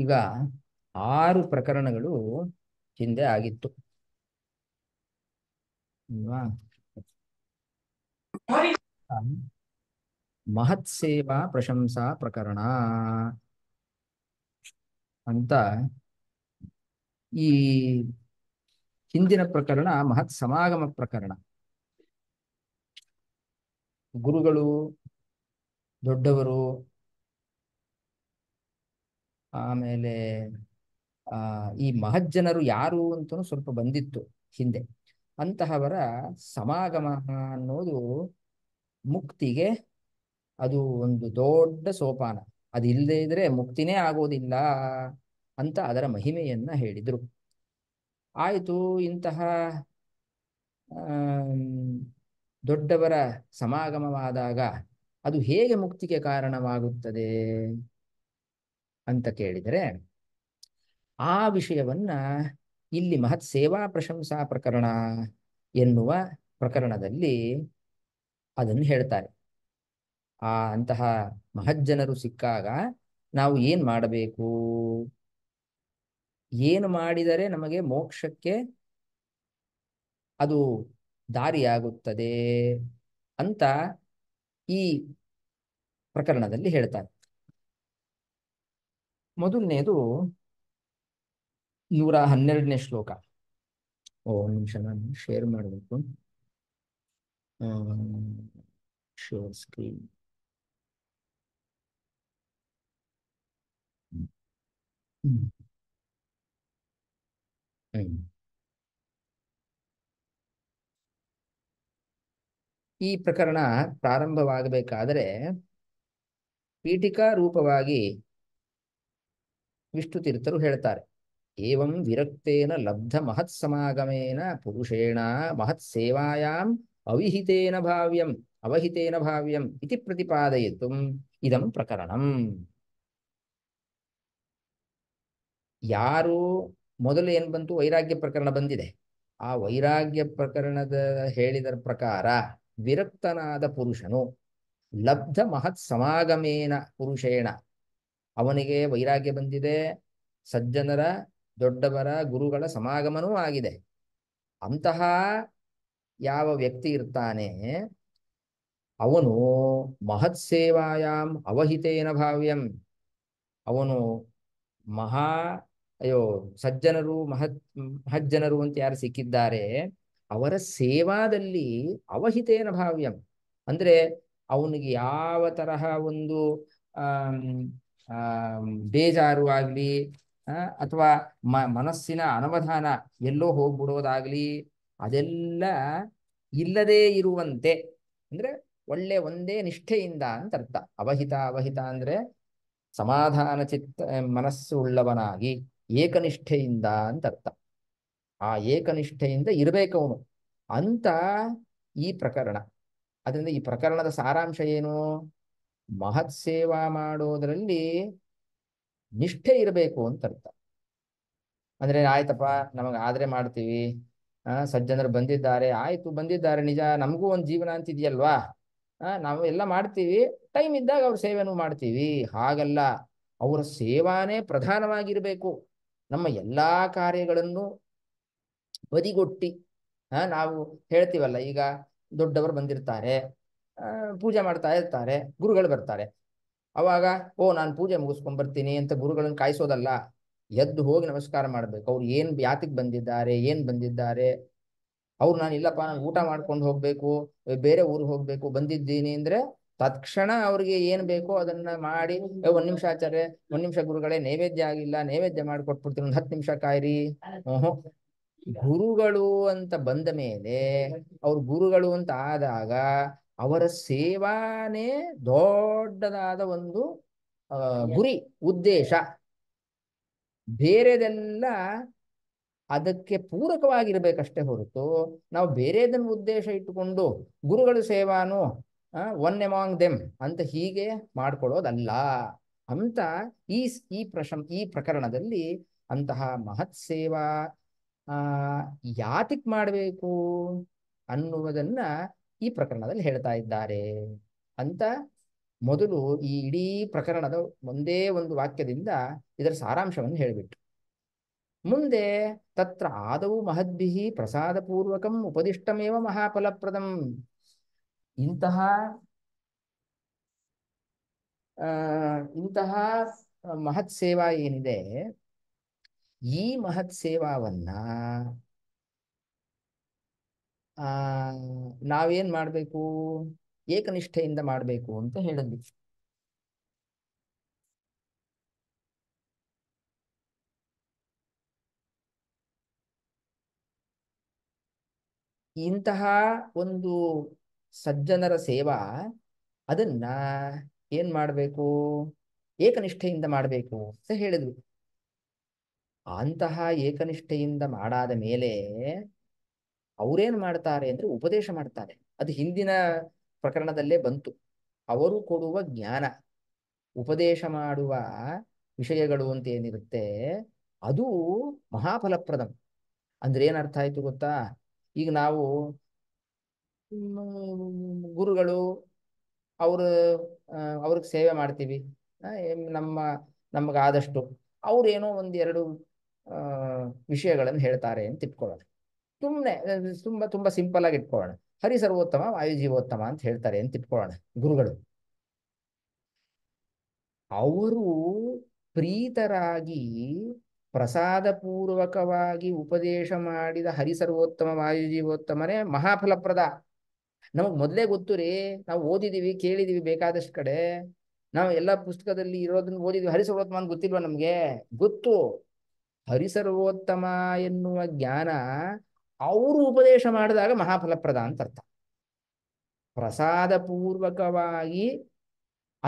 ಈಗ ಆರು ಪ್ರಕರಣಗಳು ಹಿಂದೆ ಆಗಿತ್ತು ಮಹತ್ ಸೇವಾ ಪ್ರಶಂಸಾ ಪ್ರಕರಣ ಅಂತ ಈ ಹಿಂದಿನ ಪ್ರಕರಣ ಮಹತ್ ಸಮಾಗಮ ಪ್ರಕರಣ ಗುರುಗಳು ದೊಡ್ಡವರು ಆಮೇಲೆ ಆ ಈ ಮಹಜ್ಜನರು ಯಾರು ಅಂತ ಸ್ವಲ್ಪ ಬಂದಿತ್ತು ಹಿಂದೆ ಅಂತಹವರ ಸಮಾಗಮ ಅನ್ನೋದು ಮುಕ್ತಿಗೆ ಅದು ಒಂದು ದೊಡ್ಡ ಸೋಪಾನ ಇಲ್ಲದೆ ಇದ್ರೆ ಮುಕ್ತಿನೇ ಆಗೋದಿಲ್ಲ ಅಂತ ಅದರ ಮಹಿಮೆಯನ್ನ ಹೇಳಿದರು ಆಯಿತು ಇಂತಹ ದೊಡ್ಡವರ ಸಮಾಗಮವಾದಾಗ ಅದು ಹೇಗೆ ಮುಕ್ತಿಗೆ ಕಾರಣವಾಗುತ್ತದೆ ಅಂತ ಕೇಳಿದರೆ ಆ ವಿಷಯವನ್ನ ಇಲ್ಲಿ ಮಹತ್ ಸೇವಾ ಪ್ರಶಂಸಾ ಪ್ರಕರಣ ಎನ್ನುವ ಪ್ರಕರಣದಲ್ಲಿ ಅದನ್ನು ಹೇಳ್ತಾರೆ ಆ ಅಂತಹ ಮಹಜ್ಜನರು ಸಿಕ್ಕಾಗ ನಾವು ಏನ್ ಮಾಡಬೇಕು ಏನು ಮಾಡಿದರೆ ನಮಗೆ ಮೋಕ್ಷಕ್ಕೆ ಅದು ದಾರಿಯಾಗುತ್ತದೆ ಅಂತ ಈ ಪ್ರಕರಣದಲ್ಲಿ ಹೇಳ್ತಾರೆ ಮೊದಲನೇದು ನೂರ ಹನ್ನೆರಡನೇ ಶ್ಲೋಕ ಓ ನಿಮಿಷ ನಾನು ಶೇರ್ ಮಾಡಬೇಕು ಶೇರ್ ಸ್ಕ್ರೀನ್ ಈ ಪ್ರಕರಣ ಪ್ರಾರಂಭವಾಗಬೇಕಾದರೆ ಪೀಠಿಕಾ ರೂಪವಾಗಿ ವಿಷ್ಣು ಹೇಳ್ತಾರೆ ಏವಂ ವಿರಕ್ತೇನ ಲಬ್ಧ ಮಹತ್ ಸಮಾಗಮೇನ ಪುರುಷೇಣ ಮಹತ್ ಸೇವಾಯಾಂ ಅವಿಹಿತೇನ ಭಾವ್ಯಂ ಅವಹಿತೇನ ಭಾವ್ಯಂ ಇತಿ ಪ್ರತಿಪಾದಯಿತು ಇದಂ ಪ್ರಕರಣಂ ಯಾರು ಮೊದಲು ಏನು ಬಂತು ವೈರಾಗ್ಯ ಪ್ರಕರಣ ಬಂದಿದೆ ಆ ವೈರಾಗ್ಯ ಪ್ರಕರಣದ ಹೇಳಿದ ಪ್ರಕಾರ ವಿರಕ್ತನಾದ ಪುರುಷನು ಲಬ್ಧ ಮಹತ್ ಸಮಾಗಮೇನ ಪುರುಷೇಣ ಅವನಿಗೆ ವೈರಾಗ್ಯ ಬಂದಿದೆ ಸಜ್ಜನರ ದೊಡ್ಡವರ ಗುರುಗಳ ಸಮಾಗಮನೂ ಆಗಿದೆ ಅಂತಹ ಯಾವ ವ್ಯಕ್ತಿ ಇರ್ತಾನೆ ಅವನು ಮಹತ್ ಸೇವಾಯಾಮ್ ಅವಹಿತೇನ ಭಾವ್ಯಂ ಅವನು ಮಹಾ ಅಯ್ಯೋ ಸಜ್ಜನರು ಮಹತ್ ಮಹಜ್ಜನರು ಅಂತ ಯಾರು ಸಿಕ್ಕಿದ್ದಾರೆ ಅವರ ಸೇವಾದಲ್ಲಿ ಅವಹಿತೇನ ಭಾವ್ಯಂ ಅಂದ್ರೆ ಅವನಿಗೆ ಯಾವ ತರಹ ಒಂದು ಬೇಜಾರು ಆಗಲಿ ಅಥವಾ ಮ ಮನಸ್ಸಿನ ಅನವಧಾನ ಎಲ್ಲೋ ಹೋಗ್ಬಿಡೋದಾಗ್ಲಿ ಅದೆಲ್ಲ ಇಲ್ಲದೇ ಇರುವಂತೆ ಅಂದ್ರೆ ಒಳ್ಳೆ ಒಂದೇ ನಿಷ್ಠೆಯಿಂದ ಅಂತ ಅರ್ಥ ಅವಹಿತ ಅವಹಿತ ಅಂದ್ರೆ ಸಮಾಧಾನ ಚಿತ್ತ ಮನಸ್ಸು ಉಳ್ಳವನಾಗಿ ಏಕನಿಷ್ಠೆಯಿಂದ ಅಂತ ಅರ್ಥ ಆ ಏಕನಿಷ್ಠೆಯಿಂದ ಇರಬೇಕವನು ಅಂತ ಈ ಪ್ರಕರಣ ಅದರಿಂದ ಈ ಪ್ರಕರಣದ ಸಾರಾಂಶ ಏನು ಮಹತ್ ಸೇವಾ ಮಾಡೋದ್ರಲ್ಲಿ ನಿಷ್ಠೆ ಇರಬೇಕು ಅಂತ ಅರ್ಥ ಅಂದ್ರೆ ಆಯ್ತಪ್ಪ ನಮಗೆ ಆದ್ರೆ ಮಾಡ್ತೀವಿ ಆ ಸಜ್ಜನರು ಬಂದಿದ್ದಾರೆ ಆಯ್ತು ಬಂದಿದ್ದಾರೆ ನಿಜ ನಮಗೂ ಒಂದು ಜೀವನ ಅಂತ ಇದೆಯಲ್ವಾ ನಾವು ಎಲ್ಲ ಮಾಡ್ತೀವಿ ಟೈಮ್ ಇದ್ದಾಗ ಅವ್ರ ಸೇವೆನೂ ಮಾಡ್ತೀವಿ ಹಾಗಲ್ಲ ಅವರ ಸೇವಾನೇ ಪ್ರಧಾನವಾಗಿರಬೇಕು ನಮ್ಮ ಎಲ್ಲಾ ಕಾರ್ಯಗಳನ್ನು ಬದಿಗೊಟ್ಟಿ ನಾವು ಹೇಳ್ತೀವಲ್ಲ ಈಗ ದೊಡ್ಡವರು ಬಂದಿರ್ತಾರೆ ಪೂಜೆ ಮಾಡ್ತಾ ಇರ್ತಾರೆ ಗುರುಗಳು ಬರ್ತಾರೆ ಅವಾಗ ಓ ನಾನು ಪೂಜೆ ಮುಗಿಸ್ಕೊಂಡ್ ಬರ್ತೀನಿ ಅಂತ ಗುರುಗಳನ್ನು ಕಾಯಿಸೋದಲ್ಲ ಎದ್ದು ಹೋಗಿ ನಮಸ್ಕಾರ ಮಾಡ್ಬೇಕು ಅವ್ರು ಏನ್ ಯಾತಿಗೆ ಬಂದಿದ್ದಾರೆ ಏನ್ ಬಂದಿದ್ದಾರೆ ಅವ್ರು ನಾನು ಇಲ್ಲಪ್ಪ ನಾನು ಊಟ ಮಾಡ್ಕೊಂಡು ಹೋಗ್ಬೇಕು ಬೇರೆ ಊರಿಗೆ ಹೋಗ್ಬೇಕು ಬಂದಿದ್ದೀನಿ ಅಂದ್ರೆ ತತ್ಕ್ಷಣ ಅವ್ರಿಗೆ ಏನ್ ಬೇಕೋ ಅದನ್ನ ಮಾಡಿ ಒಂದ್ ನಿಮಿಷ ಆಚಾರ್ಯ ಒಂದ್ ನಿಮಿಷ ಗುರುಗಳೇ ನೈವೇದ್ಯ ಆಗಿಲ್ಲ ನೈವೇದ್ಯ ಮಾಡ್ಕೊಟ್ಬಿಡ್ತೀನಿ ಒಂದ್ ಹತ್ತು ನಿಮಿಷ ಕಾಯಿರಿ ಗುರುಗಳು ಅಂತ ಬಂದ ಮೇಲೆ ಅವ್ರು ಗುರುಗಳು ಅಂತ ಆದಾಗ ಅವರ ಸೇವಾನೇ ದೊಡ್ಡದಾದ ಒಂದು ಗುರಿ ಉದ್ದೇಶ ಬೇರೆದೆಲ್ಲ ಅದಕ್ಕೆ ಪೂರಕವಾಗಿರ್ಬೇಕಷ್ಟೇ ಹೊರತು ನಾವು ಬೇರೆದನ್ನ ಉದ್ದೇಶ ಇಟ್ಟುಕೊಂಡು ಗುರುಗಳ ಸೇವಾನು ಒನ್ ಎಮಾಂಗ್ ದೆಮ್ ಅಂತ ಹೀಗೆ ಮಾಡ್ಕೊಳ್ಳೋದಲ್ಲ ಅಂತ ಈ ಈ ಪ್ರಶಂ ಈ ಪ್ರಕರಣದಲ್ಲಿ ಅಂತಹ ಮಹತ್ ಸೇವಾ ಆ ಯಾತಿಕ್ ಮಾಡಬೇಕು ಅನ್ನುವುದನ್ನ ಈ ಪ್ರಕರಣದಲ್ಲಿ ಹೇಳ್ತಾ ಇದ್ದಾರೆ ಅಂತ ಮೊದಲು ಈ ಇಡೀ ಪ್ರಕರಣದ ಒಂದೇ ಒಂದು ವಾಕ್ಯದಿಂದ ಇದರ ಸಾರಾಂಶವನ್ನು ಹೇಳಿಬಿಟ್ಟು ಮುಂದೆ ತತ್ರ ಆದವು ಮಹದ್ಭಿಹಿ ಪ್ರಸಾದ ಪೂರ್ವಕಂ ಉಪದಿಷ್ಟಮೇವ ಮಹಾಫಲಪ್ರದಂ ಇಂತಹ ಇಂತಹ ಮಹತ್ ಸೇವಾ ಏನಿದೆ ಈ ಮಹತ್ ಸೇವಾವನ್ನ ಆ ನಾವೇನ್ ಮಾಡ್ಬೇಕು ಏಕನಿಷ್ಠೆಯಿಂದ ಮಾಡ್ಬೇಕು ಅಂತ ಹೇಳಿದ್ವಿ ಇಂತಹ ಒಂದು ಸಜ್ಜನರ ಸೇವಾ ಅದನ್ನ ಏನ್ ಮಾಡ್ಬೇಕು ಏಕನಿಷ್ಠೆಯಿಂದ ಮಾಡಬೇಕು ಅಂತ ಹೇಳಿದ್ವಿ ಅಂತಹ ಏಕನಿಷ್ಠೆಯಿಂದ ಮಾಡಾದ ಮೇಲೆ ಅವರೇನು ಮಾಡ್ತಾರೆ ಅಂದ್ರೆ ಉಪದೇಶ ಮಾಡ್ತಾರೆ ಅದು ಹಿಂದಿನ ಪ್ರಕರಣದಲ್ಲೇ ಬಂತು ಅವರು ಕೊಡುವ ಜ್ಞಾನ ಉಪದೇಶ ಮಾಡುವ ವಿಷಯಗಳು ಅಂತ ಏನಿರುತ್ತೆ ಅದು ಮಹಾಫಲಪ್ರದಂ ಅಂದ್ರೆ ಅರ್ಥ ಆಯ್ತು ಗೊತ್ತಾ ಈಗ ನಾವು ಗುರುಗಳು ಅವರು ಅವ್ರಿಗೆ ಸೇವೆ ಮಾಡ್ತೀವಿ ನಮ್ಮ ನಮಗಾದಷ್ಟು ಅವ್ರೇನೋ ಒಂದೆರಡು ವಿಷಯಗಳನ್ನು ಹೇಳ್ತಾರೆ ಅಂತ ಇಟ್ಕೊಳ್ಳೋಣ ಸುಮ್ಮನೆ ತುಂಬಾ ತುಂಬಾ ಸಿಂಪಲ್ ಆಗಿ ಇಟ್ಕೊಳ್ಳೋಣ ಹರಿ ಸರ್ವೋತ್ತಮ ಜೀವೋತ್ತಮ ಅಂತ ಹೇಳ್ತಾರೆ ಅಂತ ಇಟ್ಕೊಳ್ಳೋಣ ಗುರುಗಳು ಅವರು ಪ್ರೀತರಾಗಿ ಪ್ರಸಾದ ಪೂರ್ವಕವಾಗಿ ಉಪದೇಶ ಮಾಡಿದ ಹರಿ ಸರ್ವೋತ್ತಮ ವಾಯುಜೀವೋತ್ತಮನೇ ಮಹಾಫಲಪ್ರದ ನಮಗೆ ಮೊದಲೇ ಗೊತ್ತು ರೀ ನಾವು ಓದಿದೀವಿ ಕೇಳಿದೀವಿ ಬೇಕಾದಷ್ಟು ಕಡೆ ನಾವು ಎಲ್ಲ ಪುಸ್ತಕದಲ್ಲಿ ಇರೋದನ್ನ ಓದಿದ್ವಿ ಹರಿ ಸರ್ವೋತ್ತಮ ಅಂತ ಗೊತ್ತಿಲ್ವಾ ನಮಗೆ ಗೊತ್ತು ಹರಿ ಸರ್ವೋತ್ತಮ ಎನ್ನುವ ಜ್ಞಾನ ಅವರು ಉಪದೇಶ ಮಾಡಿದಾಗ ಮಹಾಫಲಪ್ರದ ಅಂತ ಅರ್ಥ ಪ್ರಸಾದ ಪೂರ್ವಕವಾಗಿ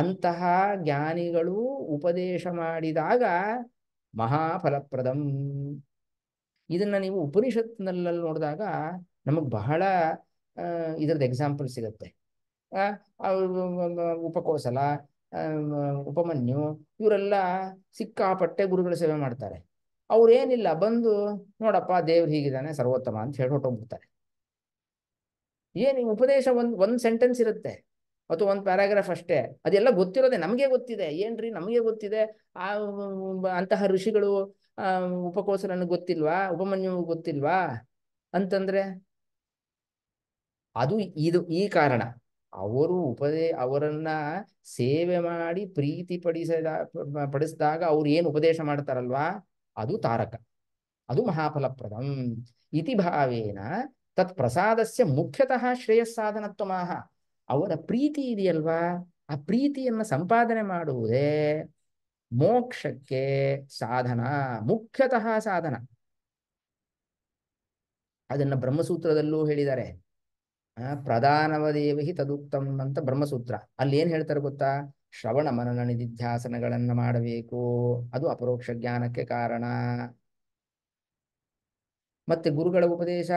ಅಂತಹ ಜ್ಞಾನಿಗಳು ಉಪದೇಶ ಮಾಡಿದಾಗ ಮಹಾಫಲಪ್ರದಂ ಇದನ್ನು ನೀವು ಉಪನಿಷತ್ನಲ್ಲಿ ನೋಡಿದಾಗ ನಮಗೆ ಬಹಳ ಇದರದ್ದು ಎಕ್ಸಾಂಪಲ್ ಸಿಗುತ್ತೆ ಉಪಕೋಸಲ ಉಪಮನ್ಯು ಇವರೆಲ್ಲ ಸಿಕ್ಕಾಪಟ್ಟೆ ಗುರುಗಳ ಸೇವೆ ಮಾಡ್ತಾರೆ ಅವ್ರೇನಿಲ್ಲ ಬಂದು ನೋಡಪ್ಪ ದೇವ್ರು ಹೀಗಿದ್ದಾನೆ ಸರ್ವೋತ್ತಮ ಅಂತ ಹೇಳಿ ಹೊಟ್ಟೋಗ್ಬಿಡ್ತಾರೆ ಏನು ಉಪದೇಶ ಒಂದು ಒಂದ್ ಸೆಂಟೆನ್ಸ್ ಇರುತ್ತೆ ಅಥವಾ ಒಂದು ಪ್ಯಾರಾಗ್ರಾಫ್ ಅಷ್ಟೇ ಅದೆಲ್ಲ ಗೊತ್ತಿರೋದೆ ನಮಗೆ ಗೊತ್ತಿದೆ ಏನ್ರಿ ನಮಗೆ ಗೊತ್ತಿದೆ ಆ ಅಂತಹ ಋಷಿಗಳು ಉಪಕೋಸರನ್ನು ಗೊತ್ತಿಲ್ವಾ ಉಪಮನ್ಯು ಗೊತ್ತಿಲ್ವಾ ಅಂತಂದ್ರೆ ಅದು ಇದು ಈ ಕಾರಣ ಅವರು ಉಪದೇ ಅವರನ್ನ ಸೇವೆ ಮಾಡಿ ಪ್ರೀತಿ ಪಡಿಸದ ಪಡಿಸಿದಾಗ ಅವ್ರು ಏನು ಉಪದೇಶ ಮಾಡ್ತಾರಲ್ವಾ ಅದು ತಾರಕ ಅದು ಮಹಾಫಲಪ್ರದಂ ಇತಿ ಭಾವೇನ ತತ್ ಪ್ರಸಾದಸ್ಯ ಮುಖ್ಯತಃ ಶ್ರೇಯಸ್ಸಾಧನತ್ವಮಾಹ ಅವರ ಪ್ರೀತಿ ಇದೆಯಲ್ವಾ ಆ ಪ್ರೀತಿಯನ್ನು ಸಂಪಾದನೆ ಮಾಡುವುದೇ ಮೋಕ್ಷಕ್ಕೆ ಸಾಧನ ಮುಖ್ಯತಃ ಸಾಧನ ಅದನ್ನ ಬ್ರಹ್ಮಸೂತ್ರದಲ್ಲೂ ಹೇಳಿದ್ದಾರೆ ಪ್ರಧಾನವದೇವಿ ತದುಕ್ತಂ ಅಂತ ಬ್ರಹ್ಮಸೂತ್ರ ಅಲ್ಲಿ ಏನ್ ಹೇಳ್ತಾರೆ ಗೊತ್ತಾ ಶ್ರವಣ ಮನನ ನಿಧಿಧ್ಯಾಸನಗಳನ್ನು ಮಾಡಬೇಕು ಅದು ಅಪರೋಕ್ಷ ಜ್ಞಾನಕ್ಕೆ ಕಾರಣ ಮತ್ತೆ ಗುರುಗಳ ಉಪದೇಶ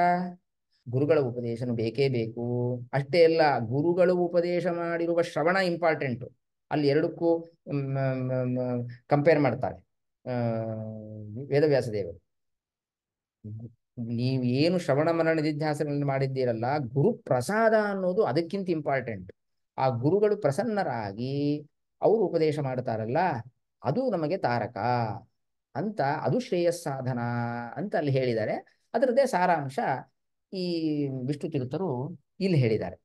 ಗುರುಗಳ ಉಪದೇಶನು ಬೇಕೇ ಬೇಕು ಅಷ್ಟೇ ಅಲ್ಲ ಗುರುಗಳು ಉಪದೇಶ ಮಾಡಿರುವ ಶ್ರವಣ ಇಂಪಾರ್ಟೆಂಟ್ ಅಲ್ಲಿ ಎರಡಕ್ಕೂ ಕಂಪೇರ್ ಮಾಡ್ತಾರೆ ವೇದವ್ಯಾಸ ದೇವರು ನೀವು ಏನು ಶ್ರವಣ ಮರಣ ನಿಧಿಧ್ಯಾಸಗಳನ್ನು ಮಾಡಿದ್ದೀರಲ್ಲ ಗುರು ಪ್ರಸಾದ ಅನ್ನೋದು ಅದಕ್ಕಿಂತ ಇಂಪಾರ್ಟೆಂಟ್ ಆ ಗುರುಗಳು ಪ್ರಸನ್ನರಾಗಿ ಅವರು ಉಪದೇಶ ಮಾಡ್ತಾರಲ್ಲ ಅದು ನಮಗೆ ತಾರಕ ಅಂತ ಅದು ಶ್ರೇಯಸ್ಸಾಧನ ಅಂತ ಅಲ್ಲಿ ಹೇಳಿದ್ದಾರೆ ಅದರದೇ ಸಾರಾಂಶ ಈ ವಿಷ್ಣು ತೀರ್ಥರು ಇಲ್ಲಿ ಹೇಳಿದ್ದಾರೆ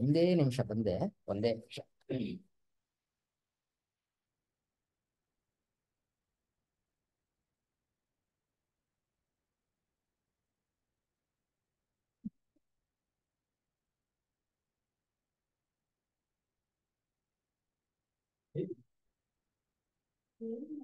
ಒಂದೇ ನಿಮಿಷ ಬಂದೆ ಒಂದೇ ನಿಮಿಷ Mm-hmm.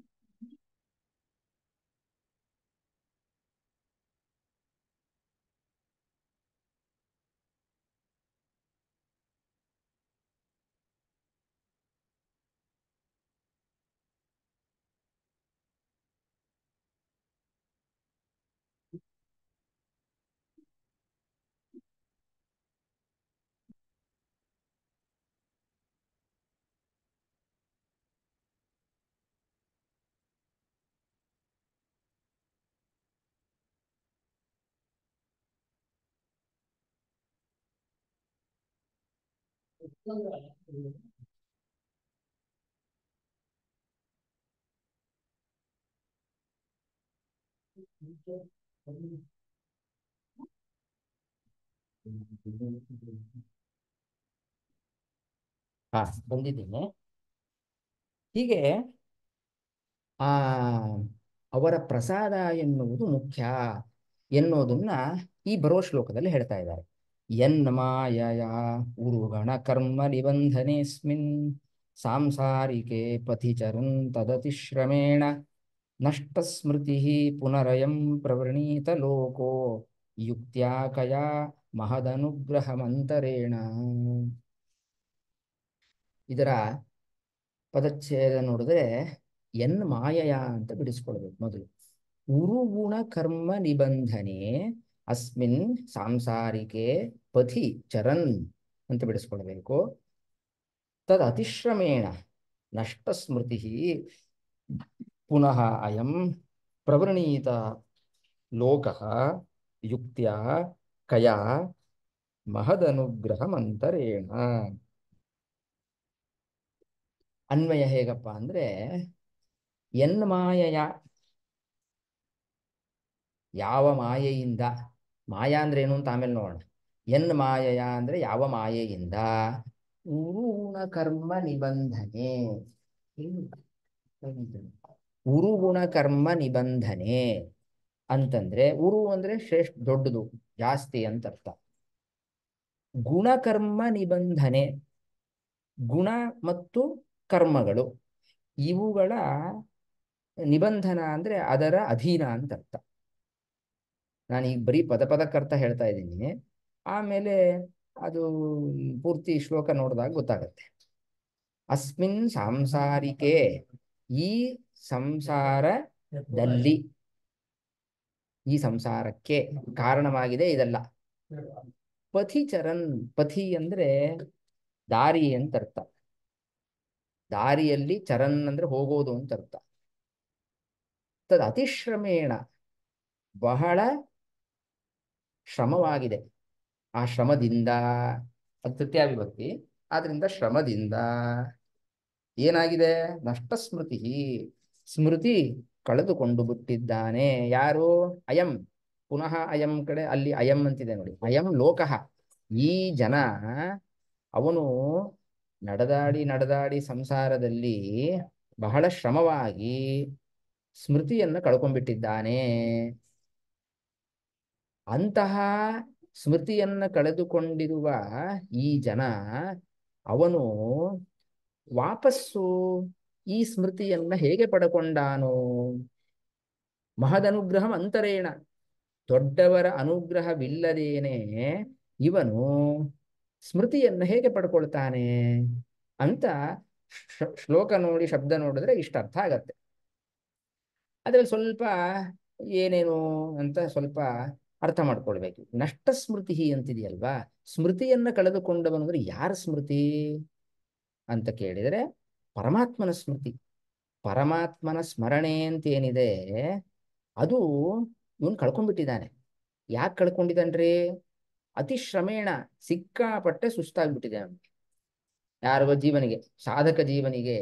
ಹಾ ಬಂದಿದ್ದೀನಿ ಹೀಗೆ ಆ ಅವರ ಪ್ರಸಾದ ಎನ್ನುವುದು ಮುಖ್ಯ ಎನ್ನುವುದನ್ನ ಈ ಬರೋ ಶ್ಲೋಕದಲ್ಲಿ ಹೇಳ್ತಾ ಇದ್ದಾರೆ ಕರ್ಮ ನಿಬಂಧನೆಸ್ಮಿನ್ ಸಾಂಸಾರಿಕೆ ಪಥಿ ಪಥಿಚರ ತದತಿಶ್ರಮೇಣ ಸ್ಮೃತಿ ಪುನರಯಂ ಪ್ರವೃಣೀತ ಲೋಕೋ ಮಹದನುಗ್ರಹ ಮಂತ್ರೇಣ ಇದರ ಪದಚ್ಛೇದ ನೋಡಿದ್ರೆ ಎನ್ ಮಾಯಾ ಅಂತ ಬಿಡಿಸ್ಕೊಳ್ಬೇಕು ಮೊದಲು ಕರ್ಮ ನಿಬಂಧನೆ ಅಸ್ಮಿನ್ ಸಾಂಸಾರಿಕೆ ಪಥಿ ಚರನ್ ಅಂತ ಬಿಡಿಸ್ಕೊಳ್ಬೇಕು ತದ ಅತಿಶ್ರಮೇಣ ನಷ್ಟ ಸ್ಮೃತಿ ಪುನಃ ಅಯಂ ಪ್ರವೃಣೀತ ಲೋಕ ಯುಕ್ತಿಯ ಕಯಾ ಮಹದನುಗ್ರಹ ಮಂತರೇಣ ಅನ್ವಯ ಹೇಗಪ್ಪ ಅಂದ್ರೆ ಯಾವ ಮಾಯೆಯಿಂದ ಮಾಯಾ ಅಂದ್ರೆ ಏನು ಅಂತ ಆಮೇಲೆ ನೋಡೋಣ ಎನ್ ಮಾಯಯಾ ಅಂದ್ರೆ ಯಾವ ಮಾಯೆಯಿಂದ ಉರುಗುಣ ಕರ್ಮ ನಿಬಂಧನೆ ಉರುಗುಣ ಕರ್ಮ ನಿಬಂಧನೆ ಅಂತಂದ್ರೆ ಉರು ಅಂದ್ರೆ ಶ್ರೇಷ್ಠ ದೊಡ್ಡದು ಜಾಸ್ತಿ ಅಂತ ಅರ್ಥ ಗುಣಕರ್ಮ ನಿಬಂಧನೆ ಗುಣ ಮತ್ತು ಕರ್ಮಗಳು ಇವುಗಳ ನಿಬಂಧನ ಅಂದ್ರೆ ಅದರ ಅಧೀನ ಅಂತ ಅರ್ಥ ನಾನು ಈಗ ಬರೀ ಪದ ಅರ್ಥ ಹೇಳ್ತಾ ಇದ್ದೀನಿ ಆಮೇಲೆ ಅದು ಪೂರ್ತಿ ಶ್ಲೋಕ ನೋಡಿದಾಗ ಗೊತ್ತಾಗತ್ತೆ ಅಸ್ಮಿನ್ ಸಾಂಸಾರಿಕೆ ಈ ಸಂಸಾರದಲ್ಲಿ ಈ ಸಂಸಾರಕ್ಕೆ ಕಾರಣವಾಗಿದೆ ಇದೆಲ್ಲ ಪಥಿಚರನ್ ಪಥಿ ಅಂದ್ರೆ ದಾರಿ ಅಂತ ಅರ್ಥ ದಾರಿಯಲ್ಲಿ ಚರನ್ ಅಂದ್ರೆ ಹೋಗೋದು ಅಂತ ಅರ್ಥ ತದ್ ಅತಿಶ್ರಮೇಣ ಬಹಳ ಶ್ರಮವಾಗಿದೆ ಆ ಶ್ರಮದಿಂದ ಅದು ವಿಭಕ್ತಿ ಆದ್ರಿಂದ ಶ್ರಮದಿಂದ ಏನಾಗಿದೆ ನಷ್ಟ ಸ್ಮೃತಿ ಸ್ಮೃತಿ ಕಳೆದುಕೊಂಡು ಬಿಟ್ಟಿದ್ದಾನೆ ಯಾರು ಅಯಂ ಪುನಃ ಅಯಂ ಕಡೆ ಅಲ್ಲಿ ಅಯಂ ಅಂತಿದೆ ನೋಡಿ ಅಯಂ ಲೋಕಃ ಈ ಜನ ಅವನು ನಡೆದಾಡಿ ನಡೆದಾಡಿ ಸಂಸಾರದಲ್ಲಿ ಬಹಳ ಶ್ರಮವಾಗಿ ಸ್ಮೃತಿಯನ್ನು ಕಳ್ಕೊಂಡ್ಬಿಟ್ಟಿದ್ದಾನೆ ಅಂತಹ ಸ್ಮೃತಿಯನ್ನ ಕಳೆದುಕೊಂಡಿರುವ ಈ ಜನ ಅವನು ವಾಪಸ್ಸು ಈ ಸ್ಮೃತಿಯನ್ನ ಹೇಗೆ ಪಡಕೊಂಡಾನು ಮಹದನುಗ್ರಹ ಅಂತರೇಣ ದೊಡ್ಡವರ ಅನುಗ್ರಹವಿಲ್ಲದೇನೆ ಇವನು ಸ್ಮೃತಿಯನ್ನು ಹೇಗೆ ಪಡ್ಕೊಳ್ತಾನೆ ಅಂತ ಶ್ಲೋಕ ನೋಡಿ ಶಬ್ದ ನೋಡಿದ್ರೆ ಇಷ್ಟ ಅರ್ಥ ಆಗತ್ತೆ ಅದರಲ್ಲಿ ಸ್ವಲ್ಪ ಏನೇನು ಅಂತ ಸ್ವಲ್ಪ ಅರ್ಥ ಮಾಡ್ಕೊಳ್ಬೇಕು ನಷ್ಟ ಸ್ಮೃತಿ ಅಂತಿದೆಯಲ್ವಾ ಸ್ಮೃತಿಯನ್ನ ಬಂದ್ರೆ ಯಾರ ಸ್ಮೃತಿ ಅಂತ ಕೇಳಿದರೆ ಪರಮಾತ್ಮನ ಸ್ಮೃತಿ ಪರಮಾತ್ಮನ ಸ್ಮರಣೆ ಅಂತ ಏನಿದೆ ಅದು ಇವನು ಕಳ್ಕೊಂಡ್ಬಿಟ್ಟಿದ್ದಾನೆ ಯಾಕೆ ಕಳ್ಕೊಂಡಿದ್ದಾನ್ರಿ ಅತಿ ಶ್ರಮೇಣ ಸಿಕ್ಕಾಪಟ್ಟೆ ಸುಸ್ತಾಗ್ಬಿಟ್ಟಿದೆ ಅವನಿಗೆ ಯಾರೋ ಜೀವನಿಗೆ ಸಾಧಕ ಜೀವನಿಗೆ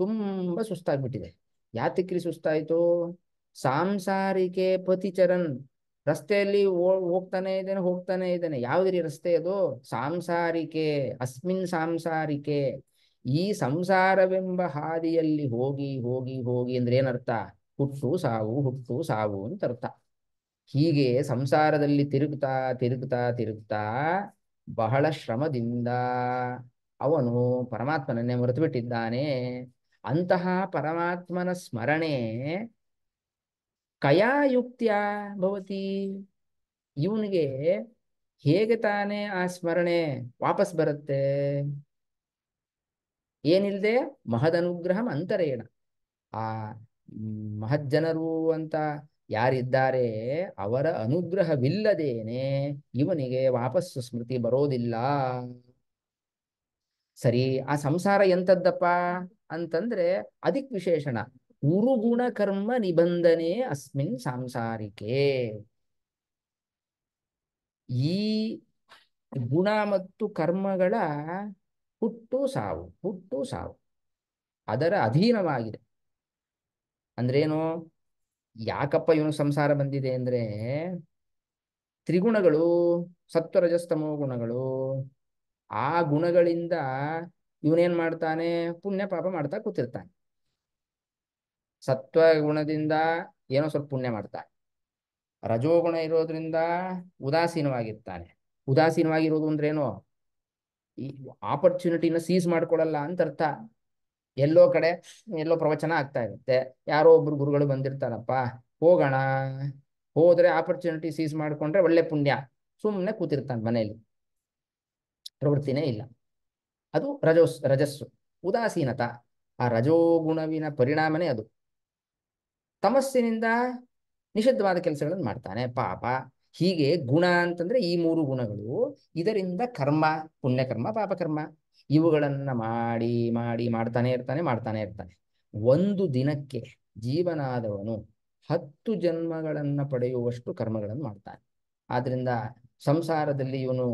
ತುಂಬ ಸುಸ್ತಾಗ್ಬಿಟ್ಟಿದೆ ಯಾತಕ್ಕಿರಿ ಸುಸ್ತಾಯ್ತು ಸಾಂಸಾರಿಕೆ ಪತಿಚರನ್ ರಸ್ತೆಯಲ್ಲಿ ಹೋಗ್ತಾನೆ ಇದ್ದಾನೆ ಹೋಗ್ತಾನೆ ಇದ್ದಾನೆ ಯಾವ್ದ್ರಿ ರಸ್ತೆ ಅದು ಸಾಂಸಾರಿಕೆ ಅಸ್ಮಿನ್ ಸಾಂಸಾರಿಕೆ ಈ ಸಂಸಾರವೆಂಬ ಹಾದಿಯಲ್ಲಿ ಹೋಗಿ ಹೋಗಿ ಹೋಗಿ ಅಂದ್ರೆ ಏನರ್ಥ ಹುಟ್ಟು ಸಾವು ಹುಟ್ಟು ಸಾವು ಅಂತ ಅರ್ಥ ಹೀಗೆ ಸಂಸಾರದಲ್ಲಿ ತಿರುಗ್ತಾ ತಿರುಗ್ತಾ ತಿರುಗ್ತಾ ಬಹಳ ಶ್ರಮದಿಂದ ಅವನು ಪರಮಾತ್ಮನನ್ನೇ ಮರೆತು ಬಿಟ್ಟಿದ್ದಾನೆ ಅಂತಹ ಪರಮಾತ್ಮನ ಸ್ಮರಣೆ ಕಯಾ ಯುಕ್ತಿಯ ಭವತಿ ಇವನಿಗೆ ಹೇಗೆ ತಾನೇ ಆ ಸ್ಮರಣೆ ವಾಪಸ್ ಬರುತ್ತೆ ಏನಿಲ್ಲದೆ ಮಹದನುಗ್ರಹಂ ಅಂತರೇಣ ಆ ಮಹಜ್ಜನರು ಅಂತ ಯಾರಿದ್ದಾರೆ ಅವರ ಅನುಗ್ರಹವಿಲ್ಲದೇನೆ ಇವನಿಗೆ ವಾಪಸ್ಸು ಸ್ಮೃತಿ ಬರೋದಿಲ್ಲ ಸರಿ ಆ ಸಂಸಾರ ಎಂತದ್ದಪ್ಪ ಅಂತಂದ್ರೆ ಅದಿಕ್ ವಿಶೇಷಣ ಉರುಗುಣ ಕರ್ಮ ನಿಬಂಧನೆ ಅಸ್ಮಿನ್ ಸಾಂಸಾರಿಕೆ ಈ ಗುಣ ಮತ್ತು ಕರ್ಮಗಳ ಹುಟ್ಟು ಸಾವು ಹುಟ್ಟು ಸಾವು ಅದರ ಅಧೀನವಾಗಿದೆ ಅಂದ್ರೇನು ಯಾಕಪ್ಪ ಇವನು ಸಂಸಾರ ಬಂದಿದೆ ಅಂದ್ರೆ ತ್ರಿಗುಣಗಳು ಸತ್ವರಜಸ್ತಮೋ ಗುಣಗಳು ಆ ಗುಣಗಳಿಂದ ಇವನೇನ್ ಮಾಡ್ತಾನೆ ಪುಣ್ಯ ಪಾಪ ಮಾಡ್ತಾ ಕೂತಿರ್ತಾನೆ ಸತ್ವ ಗುಣದಿಂದ ಏನೋ ಸ್ವಲ್ಪ ಪುಣ್ಯ ಮಾಡ್ತಾನೆ ರಜೋಗುಣ ಇರೋದ್ರಿಂದ ಉದಾಸೀನವಾಗಿರ್ತಾನೆ ಉದಾಸೀನವಾಗಿರೋದು ಅಂದ್ರೇನು ಈ ಆಪರ್ಚುನಿಟಿನ ಸೀಸ್ ಮಾಡ್ಕೊಡಲ್ಲ ಅಂತ ಅರ್ಥ ಎಲ್ಲೋ ಕಡೆ ಎಲ್ಲೋ ಪ್ರವಚನ ಆಗ್ತಾ ಇರುತ್ತೆ ಯಾರೋ ಒಬ್ರು ಗುರುಗಳು ಬಂದಿರ್ತಾರಪ್ಪ ಹೋಗೋಣ ಹೋದ್ರೆ ಆಪರ್ಚುನಿಟಿ ಸೀಸ್ ಮಾಡ್ಕೊಂಡ್ರೆ ಒಳ್ಳೆ ಪುಣ್ಯ ಸುಮ್ಮನೆ ಕೂತಿರ್ತಾನೆ ಮನೆಯಲ್ಲಿ ಪ್ರವೃತ್ತಿನೇ ಇಲ್ಲ ಅದು ರಜೋಸ್ ರಜಸ್ಸು ಉದಾಸೀನತ ಆ ರಜೋಗುಣವಿನ ಪರಿಣಾಮನೇ ಅದು ತಮಸ್ಸಿನಿಂದ ನಿಷಿದ್ಧವಾದ ಕೆಲಸಗಳನ್ನು ಮಾಡ್ತಾನೆ ಪಾಪ ಹೀಗೆ ಗುಣ ಅಂತಂದ್ರೆ ಈ ಮೂರು ಗುಣಗಳು ಇದರಿಂದ ಕರ್ಮ ಪುಣ್ಯಕರ್ಮ ಪಾಪಕರ್ಮ ಇವುಗಳನ್ನ ಮಾಡಿ ಮಾಡಿ ಮಾಡ್ತಾನೆ ಇರ್ತಾನೆ ಮಾಡ್ತಾನೆ ಇರ್ತಾನೆ ಒಂದು ದಿನಕ್ಕೆ ಜೀವನಾದವನು ಹತ್ತು ಜನ್ಮಗಳನ್ನ ಪಡೆಯುವಷ್ಟು ಕರ್ಮಗಳನ್ನು ಮಾಡ್ತಾನೆ ಆದ್ರಿಂದ ಸಂಸಾರದಲ್ಲಿ ಇವನು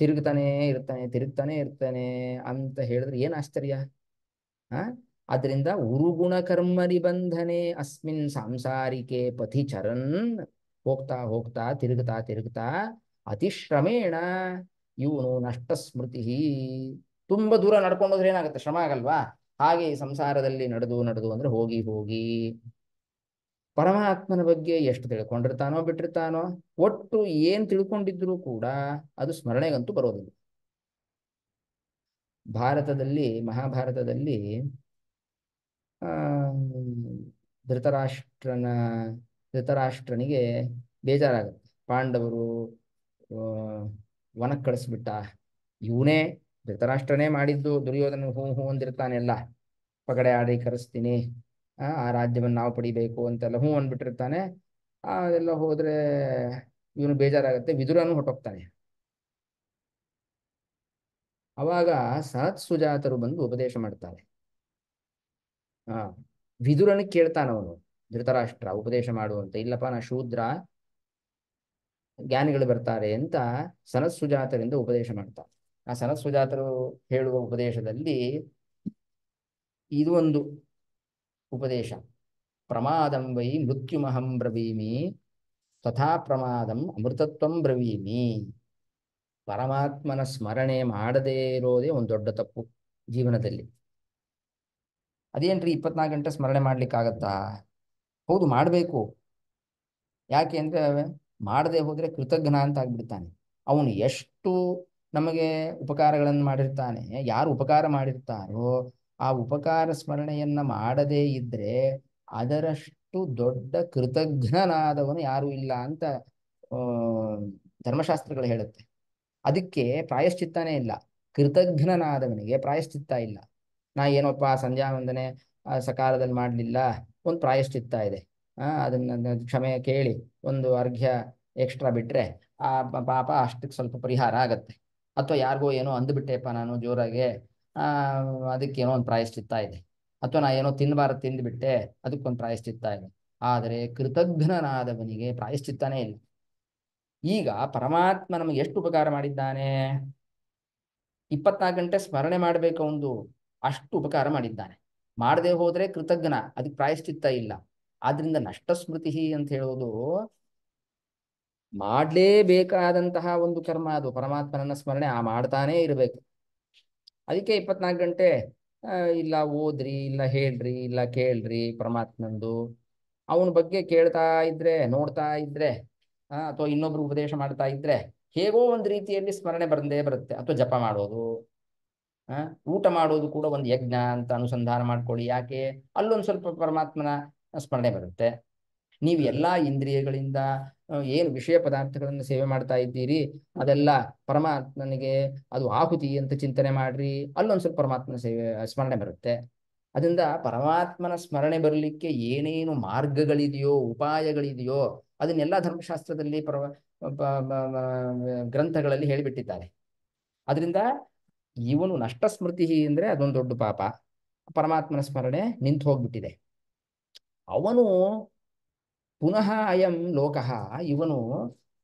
ತಿರುಗ್ತಾನೆ ಇರ್ತಾನೆ ತಿರುಗ್ತಾನೆ ಇರ್ತಾನೆ ಅಂತ ಹೇಳಿದ್ರೆ ಏನ್ ಆಶ್ಚರ್ಯ ಆ ಆದ್ರಿಂದ ಉರುಗುಣ ಕರ್ಮ ನಿಬಂಧನೆ ಅಸ್ಮಿನ್ ಸಾಂಸಾರಿಕೆ ಪಥಿ ಚರನ್ ಹೋಗ್ತಾ ಹೋಗ್ತಾ ತಿರುಗ್ತಾ ತಿರುಗ್ತಾ ಅತಿಶ್ರಮೇಣ ಇವನು ನಷ್ಟ ಸ್ಮೃತಿ ತುಂಬಾ ದೂರ ನಡ್ಕೊಂಡೋದ್ರೆ ಏನಾಗುತ್ತೆ ಶ್ರಮ ಆಗಲ್ವಾ ಹಾಗೆ ಈ ಸಂಸಾರದಲ್ಲಿ ನಡೆದು ನಡೆದು ಅಂದ್ರೆ ಹೋಗಿ ಹೋಗಿ ಪರಮಾತ್ಮನ ಬಗ್ಗೆ ಎಷ್ಟು ತಿಳ್ಕೊಂಡಿರ್ತಾನೋ ಬಿಟ್ಟಿರ್ತಾನೋ ಒಟ್ಟು ಏನ್ ತಿಳ್ಕೊಂಡಿದ್ರು ಕೂಡ ಅದು ಸ್ಮರಣೆಗಂತೂ ಬರೋದಿಲ್ಲ ಭಾರತದಲ್ಲಿ ಮಹಾಭಾರತದಲ್ಲಿ ಧೃತರಾಷ್ಟ್ರನ ಧೃತರಾಷ್ಟ್ರನಿಗೆ ಬೇಜಾರಾಗುತ್ತೆ ಪಾಂಡವರು ವನಕ್ಕೆ ಕಳಿಸ್ಬಿಟ್ಟ ಇವನೇ ಧೃತರಾಷ್ಟ್ರನೇ ಮಾಡಿದ್ದು ದುರ್ಯೋಧನ ಹೂ ಹೂ ಅಂದಿರ್ತಾನೆಲ್ಲ ಪಗಡೆ ಆಡಿ ಕರೆಸ್ತೀನಿ ಆ ರಾಜ್ಯವನ್ನು ನಾವು ಪಡಿಬೇಕು ಅಂತೆಲ್ಲ ಹೂ ಅಂದ್ಬಿಟ್ಟಿರ್ತಾನೆ ಅದೆಲ್ಲ ಹೋದ್ರೆ ಇವನು ಬೇಜಾರಾಗತ್ತೆ ವಿದುರನು ಹೊಟ್ಟೋಗ್ತಾನೆ ಅವಾಗ ಸಹತ್ ಸುಜಾತರು ಬಂದು ಉಪದೇಶ ಮಾಡ್ತಾರೆ ಹಾ ವಿದುರನ ಕೇಳ್ತಾನವನು ಧೃತರಾಷ್ಟ್ರ ಉಪದೇಶ ಮಾಡುವಂತ ಇಲ್ಲಪ್ಪ ನಾ ಶೂದ್ರ ಜ್ಞಾನಿಗಳು ಬರ್ತಾರೆ ಅಂತ ಸನತ್ ಉಪದೇಶ ಮಾಡ್ತಾರೆ ಆ ಸನತ್ ಹೇಳುವ ಉಪದೇಶದಲ್ಲಿ ಇದು ಒಂದು ಉಪದೇಶ ಪ್ರಮಾದಂ ವೈ ಮೃತ್ಯುಮಹಂ ಬ್ರವೀಮಿ ತಥಾ ಪ್ರಮಾದಂ ಅಮೃತತ್ವಂ ಬ್ರವೀಮಿ ಪರಮಾತ್ಮನ ಸ್ಮರಣೆ ಮಾಡದೇ ಇರೋದೇ ಒಂದು ದೊಡ್ಡ ತಪ್ಪು ಜೀವನದಲ್ಲಿ ಅದೇನ್ರಿ ಇಪ್ಪತ್ನಾಲ್ಕು ಗಂಟೆ ಸ್ಮರಣೆ ಮಾಡ್ಲಿಕ್ಕಾಗತ್ತಾ ಹೌದು ಮಾಡಬೇಕು ಯಾಕೆ ಅಂದರೆ ಮಾಡದೆ ಹೋದ್ರೆ ಕೃತಜ್ಞ ಅಂತ ಆಗ್ಬಿಡ್ತಾನೆ ಅವನು ಎಷ್ಟು ನಮಗೆ ಉಪಕಾರಗಳನ್ನು ಮಾಡಿರ್ತಾನೆ ಯಾರು ಉಪಕಾರ ಮಾಡಿರ್ತಾರೋ ಆ ಉಪಕಾರ ಸ್ಮರಣೆಯನ್ನ ಮಾಡದೇ ಇದ್ರೆ ಅದರಷ್ಟು ದೊಡ್ಡ ಕೃತಜ್ಞನಾದವನು ಯಾರು ಇಲ್ಲ ಅಂತ ಧರ್ಮಶಾಸ್ತ್ರಗಳು ಹೇಳುತ್ತೆ ಅದಕ್ಕೆ ಪ್ರಾಯಶ್ಚಿತ್ತನೇ ಇಲ್ಲ ಕೃತಜ್ಞನಾದವನಿಗೆ ಪ್ರಾಯಶ್ಚಿತ್ತ ಇಲ್ಲ ನಾ ಏನಪ್ಪ ಸಂಧ್ಯಾ ವಂದನೆ ಸಕಾಲದಲ್ಲಿ ಮಾಡಲಿಲ್ಲ ಒಂದು ಪ್ರಾಯಶ್ಚಿತ್ತ ಇದೆ ಅದನ್ನ ಕ್ಷಮೆ ಕೇಳಿ ಒಂದು ಅರ್ಘ್ಯ ಎಕ್ಸ್ಟ್ರಾ ಬಿಟ್ರೆ ಆ ಪಾಪ ಅಷ್ಟಕ್ಕೆ ಸ್ವಲ್ಪ ಪರಿಹಾರ ಆಗತ್ತೆ ಅಥವಾ ಯಾರಿಗೋ ಏನೋ ಅಂದ್ಬಿಟ್ಟೆಪ್ಪ ನಾನು ಜೋರಾಗೆ ಅದಕ್ಕೆ ಏನೋ ಒಂದು ಪ್ರಾಯಶ್ಚಿತ್ತ ಇದೆ ಅಥವಾ ನಾ ಏನೋ ಬಿಟ್ಟೆ ತಿಂದ್ಬಿಟ್ಟೆ ಅದಕ್ಕೊಂದು ಪ್ರಾಯಶ್ಚಿತ್ತ ಇದೆ ಆದರೆ ಕೃತಜ್ಞನಾದವನಿಗೆ ಪ್ರಾಯಶ್ಚಿತ್ತನೇ ಇಲ್ಲ ಈಗ ಪರಮಾತ್ಮ ನಮಗೆ ಎಷ್ಟು ಉಪಕಾರ ಮಾಡಿದ್ದಾನೆ ಇಪ್ಪತ್ನಾಲ್ಕು ಗಂಟೆ ಸ್ಮರಣೆ ಮಾಡಬೇಕು ಒಂದು ಅಷ್ಟು ಉಪಕಾರ ಮಾಡಿದ್ದಾನೆ ಮಾಡದೆ ಹೋದ್ರೆ ಕೃತಜ್ಞನ ಅದಕ್ಕೆ ಪ್ರಾಯಶ್ಚಿತ್ತ ಇಲ್ಲ ಆದ್ರಿಂದ ನಷ್ಟ ಸ್ಮೃತಿ ಅಂತ ಹೇಳೋದು ಮಾಡಲೇಬೇಕಾದಂತಹ ಒಂದು ಕರ್ಮ ಅದು ಪರಮಾತ್ಮನನ್ನ ಸ್ಮರಣೆ ಆ ಮಾಡ್ತಾನೇ ಇರಬೇಕು ಅದಕ್ಕೆ ಇಪ್ಪತ್ನಾಲ್ಕು ಗಂಟೆ ಇಲ್ಲ ಓದ್ರಿ ಇಲ್ಲ ಹೇಳ್ರಿ ಇಲ್ಲ ಕೇಳ್ರಿ ಪರಮಾತ್ಮನದು ಅವನ ಬಗ್ಗೆ ಕೇಳ್ತಾ ಇದ್ರೆ ನೋಡ್ತಾ ಇದ್ರೆ ಅಥವಾ ಇನ್ನೊಬ್ರು ಉಪದೇಶ ಮಾಡ್ತಾ ಇದ್ರೆ ಹೇಗೋ ಒಂದು ರೀತಿಯಲ್ಲಿ ಸ್ಮರಣೆ ಬಂದೇ ಬರುತ್ತೆ ಅಥವಾ ಜಪ ಮಾಡೋದು ಊಟ ಮಾಡೋದು ಕೂಡ ಒಂದು ಯಜ್ಞ ಅಂತ ಅನುಸಂಧಾನ ಮಾಡ್ಕೊಳ್ಳಿ ಯಾಕೆ ಅಲ್ಲೊಂದು ಸ್ವಲ್ಪ ಪರಮಾತ್ಮನ ಸ್ಮರಣೆ ಬರುತ್ತೆ ನೀವು ಎಲ್ಲಾ ಇಂದ್ರಿಯಗಳಿಂದ ಏನು ವಿಷಯ ಪದಾರ್ಥಗಳನ್ನು ಸೇವೆ ಮಾಡ್ತಾ ಇದ್ದೀರಿ ಅದೆಲ್ಲ ಪರಮಾತ್ಮನಿಗೆ ಅದು ಆಹುತಿ ಅಂತ ಚಿಂತನೆ ಮಾಡ್ರಿ ಅಲ್ಲೊಂದು ಸ್ವಲ್ಪ ಪರಮಾತ್ಮನ ಸೇವೆ ಸ್ಮರಣೆ ಬರುತ್ತೆ ಅದರಿಂದ ಪರಮಾತ್ಮನ ಸ್ಮರಣೆ ಬರಲಿಕ್ಕೆ ಏನೇನು ಮಾರ್ಗಗಳಿದೆಯೋ ಉಪಾಯಗಳಿದೆಯೋ ಅದನ್ನೆಲ್ಲ ಧರ್ಮಶಾಸ್ತ್ರದಲ್ಲಿ ಪರ ಗ್ರಂಥಗಳಲ್ಲಿ ಹೇಳಿಬಿಟ್ಟಿದ್ದಾರೆ ಅದರಿಂದ ಇವನು ನಷ್ಟ ಸ್ಮೃತಿ ಅಂದರೆ ಅದೊಂದು ದೊಡ್ಡ ಪಾಪ ಪರಮಾತ್ಮನ ಸ್ಮರಣೆ ನಿಂತು ಹೋಗ್ಬಿಟ್ಟಿದೆ ಅವನು ಪುನಃ ಅಯಂ ಲೋಕಃ ಇವನು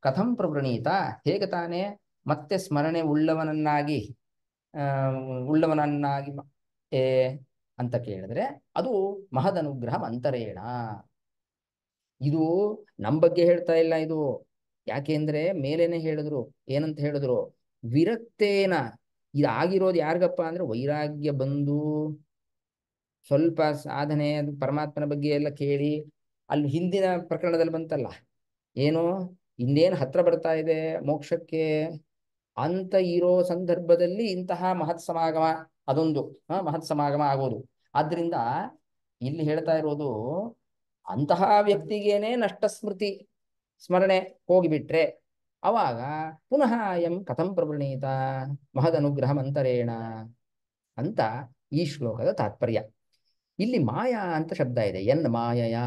ಕಥಂ ಪ್ರವೃಣೀತ ಹೇಗೆ ತಾನೇ ಮತ್ತೆ ಸ್ಮರಣೆ ಉಳ್ಳವನನ್ನಾಗಿ ಉಳ್ಳವನನ್ನಾಗಿ ಏ ಅಂತ ಕೇಳಿದ್ರೆ ಅದು ಮಹದನುಗ್ರಹ ಅಂತರೇಣ ಇದು ನಮ್ಮ ಬಗ್ಗೆ ಹೇಳ್ತಾ ಇಲ್ಲ ಇದು ಯಾಕೆಂದ್ರೆ ಮೇಲೇನೆ ಹೇಳಿದ್ರು ಏನಂತ ಹೇಳಿದ್ರು ವಿರಕ್ತೇನ ಇದಾಗಿರೋದು ಯಾರಿಗಪ್ಪ ಅಂದ್ರೆ ವೈರಾಗ್ಯ ಬಂದು ಸ್ವಲ್ಪ ಸಾಧನೆ ಪರಮಾತ್ಮನ ಬಗ್ಗೆ ಎಲ್ಲ ಕೇಳಿ ಅಲ್ಲಿ ಹಿಂದಿನ ಪ್ರಕರಣದಲ್ಲಿ ಬಂತಲ್ಲ ಏನು ಇನ್ನೇನು ಹತ್ರ ಬರ್ತಾ ಇದೆ ಮೋಕ್ಷಕ್ಕೆ ಅಂತ ಇರೋ ಸಂದರ್ಭದಲ್ಲಿ ಇಂತಹ ಮಹತ್ ಸಮಾಗಮ ಅದೊಂದು ಮಹತ್ ಸಮಾಗಮ ಆಗೋದು ಆದ್ರಿಂದ ಇಲ್ಲಿ ಹೇಳ್ತಾ ಇರೋದು ಅಂತಹ ವ್ಯಕ್ತಿಗೇನೆ ನಷ್ಟ ಸ್ಮೃತಿ ಸ್ಮರಣೆ ಹೋಗಿಬಿಟ್ರೆ ಅವಾಗ ಪುನಃ ಎಂ ಕಥಂ ಪ್ರವೃಣೀತ ಮಹದನುಗ್ರಹ ಮಂತರೇಣ ಅಂತ ಈ ಶ್ಲೋಕದ ತಾತ್ಪರ್ಯ ಇಲ್ಲಿ ಮಾಯಾ ಅಂತ ಶಬ್ದ ಇದೆ ಎನ್ ಮಾಯಾ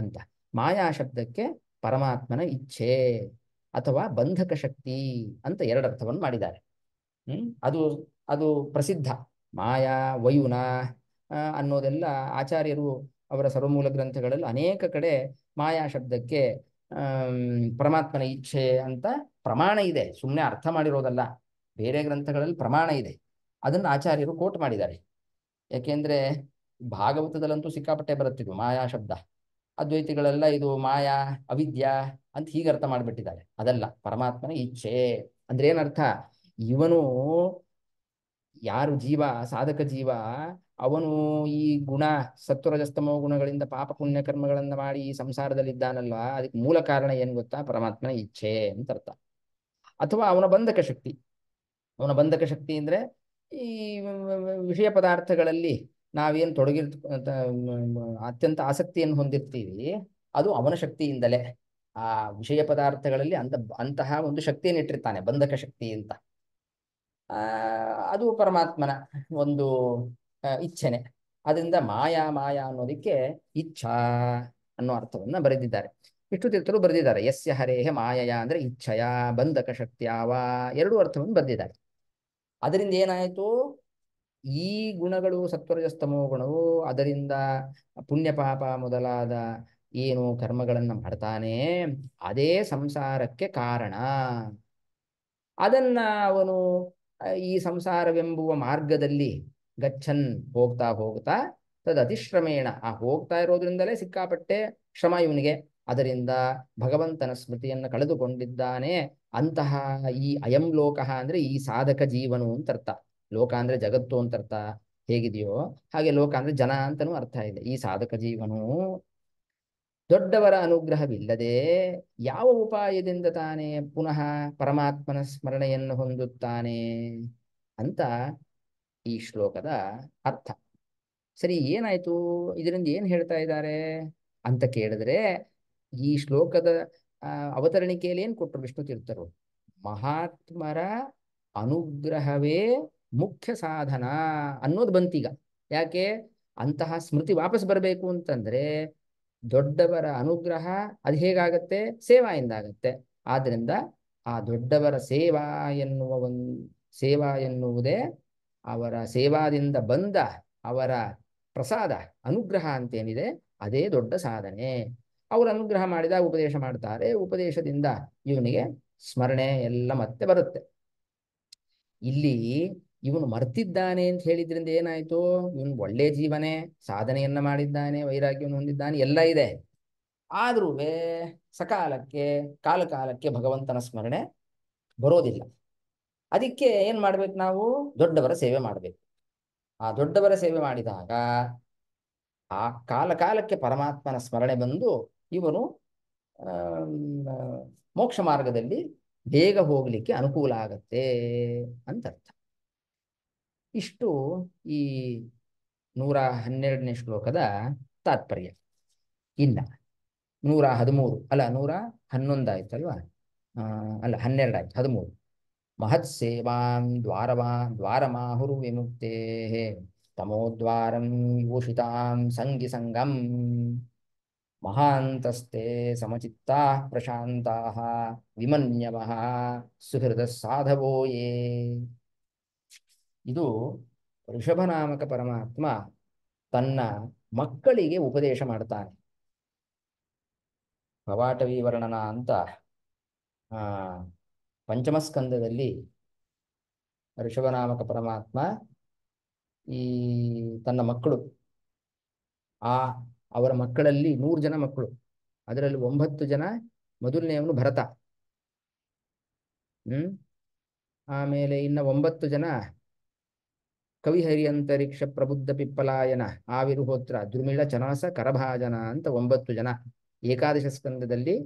ಅಂತ ಮಾಯಾ ಶಬ್ದಕ್ಕೆ ಪರಮಾತ್ಮನ ಇಚ್ಛೆ ಅಥವಾ ಬಂಧಕ ಶಕ್ತಿ ಅಂತ ಎರಡು ಅರ್ಥವನ್ನು ಮಾಡಿದ್ದಾರೆ ಹ್ಮ್ ಅದು ಅದು ಪ್ರಸಿದ್ಧ ಮಾಯಾ ವಯುನ ಅನ್ನೋದೆಲ್ಲ ಆಚಾರ್ಯರು ಅವರ ಸರ್ವಮೂಲ ಗ್ರಂಥಗಳಲ್ಲಿ ಅನೇಕ ಕಡೆ ಮಾಯಾ ಶಬ್ದಕ್ಕೆ ಪರಮಾತ್ಮನ ಇಚ್ಛೆ ಅಂತ ಪ್ರಮಾಣ ಇದೆ ಸುಮ್ಮನೆ ಅರ್ಥ ಮಾಡಿರೋದಲ್ಲ ಬೇರೆ ಗ್ರಂಥಗಳಲ್ಲಿ ಪ್ರಮಾಣ ಇದೆ ಅದನ್ನ ಆಚಾರ್ಯರು ಕೋಟ್ ಮಾಡಿದ್ದಾರೆ ಯಾಕೆಂದ್ರೆ ಭಾಗವತದಲ್ಲಂತೂ ಸಿಕ್ಕಾಪಟ್ಟೆ ಬರುತ್ತಿದ್ವು ಮಾಯಾ ಶಬ್ದ ಅದ್ವೈತಿಗಳೆಲ್ಲ ಇದು ಮಾಯಾ ಅವಿದ್ಯಾ ಅಂತ ಹೀಗೆ ಅರ್ಥ ಮಾಡಿಬಿಟ್ಟಿದ್ದಾರೆ ಅದಲ್ಲ ಪರಮಾತ್ಮನ ಇಚ್ಛೆ ಅಂದ್ರೆ ಏನರ್ಥ ಇವನು ಯಾರು ಜೀವ ಸಾಧಕ ಜೀವ ಅವನು ಈ ಗುಣ ಸತ್ವರಜಸ್ತಮ ಗುಣಗಳಿಂದ ಪಾಪ ಪುಣ್ಯ ಕರ್ಮಗಳನ್ನ ಮಾಡಿ ಈ ಸಂಸಾರದಲ್ಲಿ ಅದಕ್ಕೆ ಮೂಲ ಕಾರಣ ಏನ್ ಗೊತ್ತಾ ಪರಮಾತ್ಮನ ಇಚ್ಛೆ ಅಂತ ಅರ್ಥ ಅಥವಾ ಅವನ ಬಂಧಕ ಶಕ್ತಿ ಅವನ ಬಂಧಕ ಶಕ್ತಿ ಅಂದ್ರೆ ಈ ವಿಷಯ ಪದಾರ್ಥಗಳಲ್ಲಿ ನಾವೇನು ತೊಡಗಿರ್ ಅತ್ಯಂತ ಆಸಕ್ತಿಯನ್ನು ಹೊಂದಿರ್ತೀವಿ ಅದು ಅವನ ಶಕ್ತಿಯಿಂದಲೇ ಆ ವಿಷಯ ಪದಾರ್ಥಗಳಲ್ಲಿ ಅಂತ ಅಂತಹ ಒಂದು ಶಕ್ತಿಯನ್ನು ಇಟ್ಟಿರ್ತಾನೆ ಬಂಧಕ ಶಕ್ತಿ ಅಂತ ಅದು ಪರಮಾತ್ಮನ ಒಂದು ಇಚ್ಛೆನೆ ಅದರಿಂದ ಮಾಯಾ ಮಾಯಾ ಅನ್ನೋದಕ್ಕೆ ಇಚ್ಛಾ ಅನ್ನೋ ಅರ್ಥವನ್ನ ಬರೆದಿದ್ದಾರೆ ವಿಷ್ಣು ತೀರ್ಥರು ಬರೆದಿದ್ದಾರೆ ಯಸ್ಯ ಹರೇಹ ಮಾಯಾ ಅಂದ್ರೆ ಇಚ್ಛಯ ಬಂಧಕ ಶಕ್ತಿಯಾವ ಎರಡು ಅರ್ಥವನ್ನು ಬರೆದಿದ್ದಾರೆ ಅದರಿಂದ ಏನಾಯ್ತು ಈ ಗುಣಗಳು ಸತ್ವರಜಸ್ತಮೋ ಗುಣವು ಅದರಿಂದ ಪುಣ್ಯ ಪಾಪ ಮೊದಲಾದ ಏನು ಕರ್ಮಗಳನ್ನು ಮಾಡ್ತಾನೆ ಅದೇ ಸಂಸಾರಕ್ಕೆ ಕಾರಣ ಅದನ್ನ ಅವನು ಈ ಸಂಸಾರವೆಂಬುವ ಮಾರ್ಗದಲ್ಲಿ ಗಚ್ಚನ್ ಹೋಗ್ತಾ ಹೋಗ್ತಾ ತದತಿಶ್ರಮೇಣ ಆ ಹೋಗ್ತಾ ಇರೋದ್ರಿಂದಲೇ ಸಿಕ್ಕಾಪಟ್ಟೆ ಶ್ರಮ ಇವನಿಗೆ ಅದರಿಂದ ಭಗವಂತನ ಸ್ಮೃತಿಯನ್ನು ಕಳೆದುಕೊಂಡಿದ್ದಾನೆ ಅಂತಹ ಈ ಅಯಂ ಲೋಕ ಅಂದ್ರೆ ಈ ಸಾಧಕ ಜೀವನು ಅಂತ ಅರ್ಥ ಲೋಕ ಅಂದ್ರೆ ಜಗತ್ತು ಅಂತ ಅರ್ಥ ಹೇಗಿದೆಯೋ ಹಾಗೆ ಲೋಕ ಅಂದ್ರೆ ಜನ ಅಂತನೂ ಅರ್ಥ ಇದೆ ಈ ಸಾಧಕ ಜೀವನು ದೊಡ್ಡವರ ಅನುಗ್ರಹವಿಲ್ಲದೆ ಯಾವ ಉಪಾಯದಿಂದ ತಾನೇ ಪುನಃ ಪರಮಾತ್ಮನ ಸ್ಮರಣೆಯನ್ನು ಹೊಂದುತ್ತಾನೆ ಅಂತ ಈ ಶ್ಲೋಕದ ಅರ್ಥ ಸರಿ ಏನಾಯ್ತು ಇದರಿಂದ ಏನ್ ಹೇಳ್ತಾ ಇದ್ದಾರೆ ಅಂತ ಕೇಳಿದ್ರೆ ಈ ಶ್ಲೋಕದ ಅವತರಣಿಕೆಯಲ್ಲಿ ಏನ್ ಕೊಟ್ಟರು ವಿಷ್ಣು ತೀರ್ಥರು ಮಹಾತ್ಮರ ಅನುಗ್ರಹವೇ ಮುಖ್ಯ ಸಾಧನ ಅನ್ನೋದು ಬಂತೀಗ ಯಾಕೆ ಅಂತಹ ಸ್ಮೃತಿ ವಾಪಸ್ ಬರಬೇಕು ಅಂತಂದ್ರೆ ದೊಡ್ಡವರ ಅನುಗ್ರಹ ಅದು ಹೇಗಾಗತ್ತೆ ಸೇವಾಯಿಂದ ಆಗತ್ತೆ ಆದ್ರಿಂದ ಆ ದೊಡ್ಡವರ ಸೇವಾ ಎನ್ನುವ ಒಂದು ಸೇವಾ ಎನ್ನುವುದೇ ಅವರ ಸೇವಾದಿಂದ ಬಂದ ಅವರ ಪ್ರಸಾದ ಅನುಗ್ರಹ ಅಂತೇನಿದೆ ಅದೇ ದೊಡ್ಡ ಸಾಧನೆ ಅವರು ಅನುಗ್ರಹ ಮಾಡಿದಾಗ ಉಪದೇಶ ಮಾಡ್ತಾರೆ ಉಪದೇಶದಿಂದ ಇವನಿಗೆ ಸ್ಮರಣೆ ಎಲ್ಲ ಮತ್ತೆ ಬರುತ್ತೆ ಇಲ್ಲಿ ಇವನು ಮರ್ತಿದ್ದಾನೆ ಅಂತ ಹೇಳಿದ್ರಿಂದ ಏನಾಯ್ತು ಇವನು ಒಳ್ಳೆ ಜೀವನೇ ಸಾಧನೆಯನ್ನ ಮಾಡಿದ್ದಾನೆ ವೈರಾಗ್ಯವನ್ನು ಹೊಂದಿದ್ದಾನೆ ಎಲ್ಲ ಇದೆ ಆದ್ರೂ ಸಕಾಲಕ್ಕೆ ಕಾಲಕಾಲಕ್ಕೆ ಭಗವಂತನ ಸ್ಮರಣೆ ಬರೋದಿಲ್ಲ ಅದಕ್ಕೆ ಏನ್ ಮಾಡ್ಬೇಕು ನಾವು ದೊಡ್ಡವರ ಸೇವೆ ಮಾಡಬೇಕು ಆ ದೊಡ್ಡವರ ಸೇವೆ ಮಾಡಿದಾಗ ಆ ಕಾಲ ಕಾಲಕ್ಕೆ ಪರಮಾತ್ಮನ ಸ್ಮರಣೆ ಬಂದು ಇವನು ಮೋಕ್ಷ ಮಾರ್ಗದಲ್ಲಿ ಬೇಗ ಹೋಗಲಿಕ್ಕೆ ಅನುಕೂಲ ಆಗತ್ತೆ ಅಂತ ಅರ್ಥ ಇಷ್ಟು ಈ ನೂರ ಹನ್ನೆರಡನೇ ಶ್ಲೋಕದ ತಾತ್ಪರ್ಯ ಇನ್ನ ನೂರ ಹದಿಮೂರು ಅಲ್ಲ ನೂರ ಹನ್ನೊಂದಾಯ್ತಲ್ವಾ ಅಲ್ಲ ಹನ್ನೆರಡಾಯ್ತು ಹದಿಮೂರು ಮಹತ್ ಸೇವಾ ದ್ವಾರಮಾಹುರ್ ತಮೋದ್ವಾರಂ ತಮೋದ್ವಾರೂಷಿ ಸಂಗಿ ಸಂಗಂ ಮಹಾಂತಸ್ತೆ ಸಮಚಿತ್ತಾ ಸಮಿತ್ ವಿಮನ್ಯವಃ ಸುಹೃದ ಸಾಧವೋಯೇ ಇದು ನಾಮಕ ಪರಮಾತ್ಮ ತನ್ನ ಮಕ್ಕಳಿಗೆ ಉಪದೇಶ ಮಾಡ್ತಾನೆ ವರ್ಣನ ಅಂತ ಪಂಚಮಸ್ಕಂದದಲ್ಲಿ ಋಷಭನಾಮಕ ಪರಮಾತ್ಮ ಈ ತನ್ನ ಮಕ್ಕಳು ಆ ಅವರ ಮಕ್ಕಳಲ್ಲಿ ನೂರು ಜನ ಮಕ್ಕಳು ಅದರಲ್ಲಿ ಒಂಬತ್ತು ಜನ ಮೊದಲನೆಯವನು ಭರತ ಹ್ಮ್ ಆಮೇಲೆ ಇನ್ನ ಒಂಬತ್ತು ಜನ ಅಂತರಿಕ್ಷ ಪ್ರಬುದ್ಧ ಪಿಪ್ಪಲಾಯನ ಆವಿರುಹೋತ್ರ ದ್ರುಮಿಳ ಚನಾಸ ಕರಭಾಜನ ಅಂತ ಒಂಬತ್ತು ಜನ ಏಕಾದಶ ಸ್ಕಂದದಲ್ಲಿ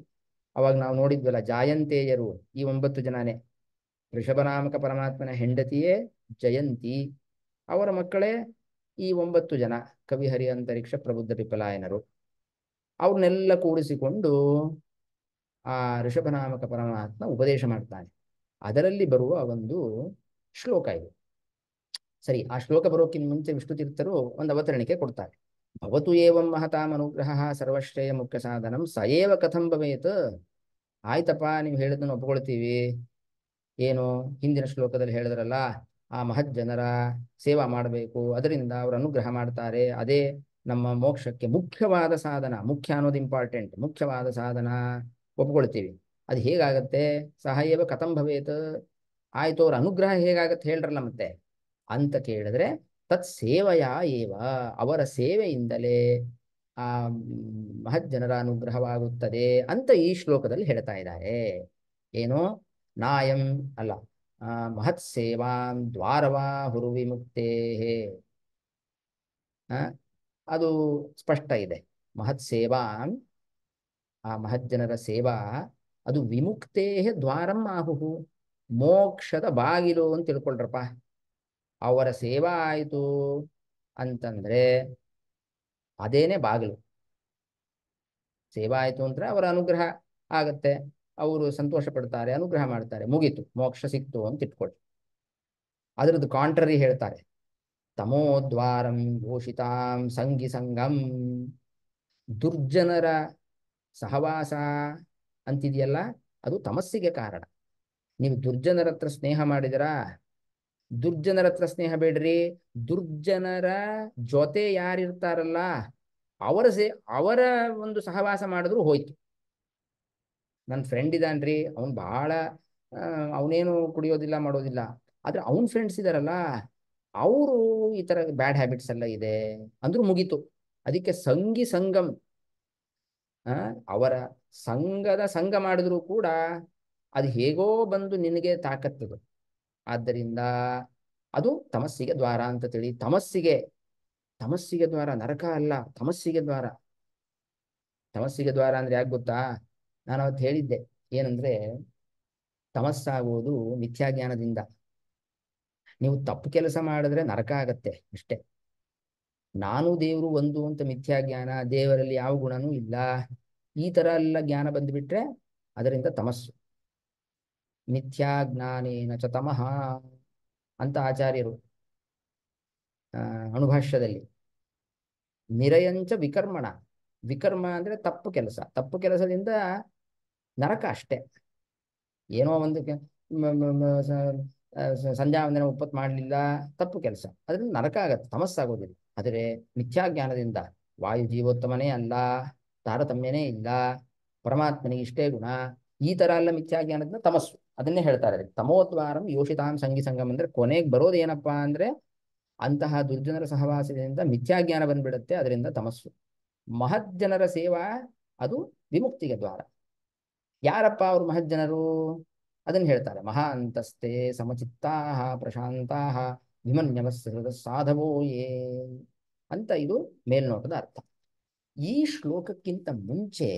ಅವಾಗ ನಾವು ನೋಡಿದ್ವಲ್ಲ ಜಾಯಂತೇಯರು ಈ ಒಂಬತ್ತು ಜನನೇ ಋಷಭನಾಮಕ ಪರಮಾತ್ಮನ ಹೆಂಡತಿಯೇ ಜಯಂತಿ ಅವರ ಮಕ್ಕಳೇ ಈ ಒಂಬತ್ತು ಜನ ಕವಿಹರಿ ಅಂತರಿಕ್ಷ ಪ್ರಬುದ್ಧ ಪಿಪಲಾಯನರು ಅವ್ರನ್ನೆಲ್ಲ ಕೂಡಿಸಿಕೊಂಡು ಆ ಋಷಭನಾಮಕ ಪರಮಾತ್ಮ ಉಪದೇಶ ಮಾಡ್ತಾನೆ ಅದರಲ್ಲಿ ಬರುವ ಒಂದು ಶ್ಲೋಕ ಇದು ಸರಿ ಆ ಶ್ಲೋಕ ಬರೋಕ್ಕಿಂತ ಮುಂಚೆ ವಿಷ್ಣು ತೀರ್ಥರು ಒಂದು ಅವತರಣಿಕೆ ಕೊಡ್ತಾರೆ ಭವತು ಏವಂ ಅನುಗ್ರಹ ಸರ್ವಶ್ರೇಯ ಮುಖ್ಯ ಸಾಧನಂ ಸಯೇವ ಕಥಂ ಭವೇತ್ ಆಯ್ತಪ್ಪ ನೀವು ಹೇಳಿದ್ದನ್ನು ಒಪ್ಕೊಳ್ತೀವಿ ಏನು ಹಿಂದಿನ ಶ್ಲೋಕದಲ್ಲಿ ಹೇಳಿದ್ರಲ್ಲ ಆ ಮಹತ್ ಜನರ ಸೇವಾ ಮಾಡಬೇಕು ಅದರಿಂದ ಅವರು ಅನುಗ್ರಹ ಮಾಡ್ತಾರೆ ಅದೇ ನಮ್ಮ ಮೋಕ್ಷಕ್ಕೆ ಮುಖ್ಯವಾದ ಸಾಧನ ಮುಖ್ಯ ಅನ್ನೋದು ಇಂಪಾರ್ಟೆಂಟ್ ಮುಖ್ಯವಾದ ಸಾಧನ ಒಪ್ಕೊಳ್ತೀವಿ ಅದು ಹೇಗಾಗತ್ತೆ ಸಹಯವ ಕಥಂ ಭವೇತ್ ಆಯ್ತು ಅವ್ರ ಅನುಗ್ರಹ ಹೇಗಾಗತ್ತೆ ಹೇಳ್ರಲ್ಲ ಮತ್ತೆ ಅಂತ ಕೇಳಿದ್ರೆ ತತ್ ಸೇವೆಯ ಏವ ಅವರ ಸೇವೆಯಿಂದಲೇ ಆ ಮಹಜ್ಜನರ ಅನುಗ್ರಹವಾಗುತ್ತದೆ ಅಂತ ಈ ಶ್ಲೋಕದಲ್ಲಿ ಹೇಳ್ತಾ ಇದ್ದಾರೆ ಏನು ನಾಯಂ ಅಲ್ಲ ಮಹತ್ ಸೇವಾಂ ದ್ವಾರವಾ ಹುರುವಿಮುಕ್ತೇ ಅದು ಸ್ಪಷ್ಟ ಇದೆ ಮಹತ್ ಸೇವಾ ಆ ಮಹಜ್ಜನರ ಸೇವಾ ಅದು ವಿಮುಕ್ತೇ ದ್ವಾರಂ ಆಹುಹು ಮೋಕ್ಷದ ಬಾಗಿಲು ಅಂತ ತಿಳ್ಕೊಳ್ರಪ್ಪ ಅವರ ಸೇವಾ ಆಯಿತು ಅಂತಂದ್ರೆ ಅದೇನೆ ಬಾಗಿಲು ಸೇವಾ ಆಯಿತು ಅಂದ್ರೆ ಅವರ ಅನುಗ್ರಹ ಆಗತ್ತೆ ಅವರು ಸಂತೋಷ ಪಡ್ತಾರೆ ಅನುಗ್ರಹ ಮಾಡ್ತಾರೆ ಮುಗೀತು ಮೋಕ್ಷ ಸಿಕ್ತು ಅಂತ ಇಟ್ಕೊಳ್ಳಿ ಅದರದ್ದು ಕಾಂಟ್ರರಿ ಹೇಳ್ತಾರೆ ತಮೋದ್ವಾರಂ ಭೂಷಿತಾಂ ಸಂಗಿ ಸಂಗಂ ದುರ್ಜನರ ಸಹವಾಸ ಅಂತಿದೆಯಲ್ಲ ಅದು ತಮಸ್ಸಿಗೆ ಕಾರಣ ನೀವು ದುರ್ಜನರ ಹತ್ರ ಸ್ನೇಹ ಮಾಡಿದಿರಾ ದುರ್ಜನರ ಹತ್ರ ಸ್ನೇಹ ಬೇಡ್ರಿ ದುರ್ಜನರ ಜೊತೆ ಯಾರಿರ್ತಾರಲ್ಲ ಅವರ ಸೇ ಅವರ ಒಂದು ಸಹವಾಸ ಮಾಡಿದ್ರು ಹೋಯ್ತು ನನ್ನ ಫ್ರೆಂಡ್ ಇದ್ದಾನ್ರಿ ಅವನು ಬಹಳ ಅವನೇನು ಕುಡಿಯೋದಿಲ್ಲ ಮಾಡೋದಿಲ್ಲ ಆದ್ರೆ ಅವನ್ ಫ್ರೆಂಡ್ಸ್ ಇದಾರಲ್ಲ ಅವರು ಈ ತರ ಬ್ಯಾಡ್ ಹ್ಯಾಬಿಟ್ಸ್ ಎಲ್ಲ ಇದೆ ಅಂದ್ರೂ ಮುಗೀತು ಅದಕ್ಕೆ ಸಂಗಿ ಸಂಗಮ್ ಅವರ ಸಂಘದ ಸಂಘ ಮಾಡಿದ್ರು ಕೂಡ ಅದು ಹೇಗೋ ಬಂದು ನಿನಗೆ ತಾಕತ್ತದು ಆದ್ದರಿಂದ ಅದು ತಮಸ್ಸಿಗೆ ದ್ವಾರ ಅಂತ ತಿಳಿ ತಮಸ್ಸಿಗೆ ತಮಸ್ಸಿಗೆ ದ್ವಾರ ನರಕ ಅಲ್ಲ ತಮಸ್ಸಿಗೆ ದ್ವಾರ ತಮಸ್ಸಿಗೆ ದ್ವಾರ ಅಂದ್ರೆ ಯಾಕೆ ಗೊತ್ತಾ ನಾನು ಅವತ್ತು ಹೇಳಿದ್ದೆ ಏನಂದ್ರೆ ತಮಸ್ಸಾಗುವುದು ಮಿಥ್ಯಾಜ್ಞಾನದಿಂದ ನೀವು ತಪ್ಪು ಕೆಲಸ ಮಾಡಿದ್ರೆ ನರಕ ಆಗತ್ತೆ ಅಷ್ಟೆ ನಾನು ದೇವರು ಒಂದು ಅಂತ ಮಿಥ್ಯಾಜ್ಞಾನ ದೇವರಲ್ಲಿ ಯಾವ ಗುಣನೂ ಇಲ್ಲ ಈ ತರ ಎಲ್ಲ ಜ್ಞಾನ ಬಂದ್ಬಿಟ್ರೆ ಅದರಿಂದ ತಮಸ್ಸು ನಿತ್ಯಾಜ್ಞಾನೇನ ಚ ತಮಃ ಅಂತ ಆಚಾರ್ಯರು ಅಣುಭಾಷ್ಯದಲ್ಲಿ ನಿರಯಂಚ ವಿಕರ್ಮಣ ವಿಕರ್ಮ ಅಂದರೆ ತಪ್ಪು ಕೆಲಸ ತಪ್ಪು ಕೆಲಸದಿಂದ ನರಕ ಅಷ್ಟೇ ಏನೋ ಒಂದು ಸಂಧ್ಯಾ ವಂದನೆ ಒಪ್ಪತ್ತು ಮಾಡಲಿಲ್ಲ ತಪ್ಪು ಕೆಲಸ ಅದರಿಂದ ನರಕ ಆಗತ್ತೆ ಆಗೋದಿಲ್ಲ ಆದರೆ ಮಿಥ್ಯಾಜ್ಞಾನದಿಂದ ವಾಯು ಜೀವೋತ್ತಮನೇ ಅಲ್ಲ ತಾರತಮ್ಯನೇ ಇಲ್ಲ ಪರಮಾತ್ಮನಿಗೆ ಇಷ್ಟೇ ಗುಣ ಈ ಥರ ಅಲ್ಲ ಮಿಥ್ಯಾಜ್ಞಾನದಿಂದ ತಮಸ್ಸು ಅದನ್ನೇ ಹೇಳ್ತಾರೆ ತಮೋದ್ವಾರಂ ಯೋಷಿತಾಂ ಸಂಗಿ ಸಂಗಮ್ ಅಂದ್ರೆ ಕೊನೆಗೆ ಬರೋದು ಏನಪ್ಪಾ ಅಂದ್ರೆ ಅಂತಹ ದುರ್ಜನರ ಸಹವಾಸದಿಂದ ಮಿಥ್ಯಾಜ್ಞಾನ ಬಂದ್ಬಿಡುತ್ತೆ ಅದರಿಂದ ತಮಸ್ಸು ಮಹಜ್ಜನರ ಸೇವಾ ಅದು ವಿಮುಕ್ತಿಗೆ ದ್ವಾರ ಯಾರಪ್ಪ ಅವರು ಮಹಜ್ಜನರು ಅದನ್ನ ಹೇಳ್ತಾರೆ ಮಹಾ ಅಂತಸ್ತೆ ಸಮಚಿತ್ತಾಹ ಪ್ರಶಾಂತಾಹ ವಿಮನ್ಯವಸ್ಸೃತ ಸಾಧವೋ ಯೇ ಅಂತ ಇದು ಮೇಲ್ನೋಟದ ಅರ್ಥ ಈ ಶ್ಲೋಕಕ್ಕಿಂತ ಮುಂಚೆ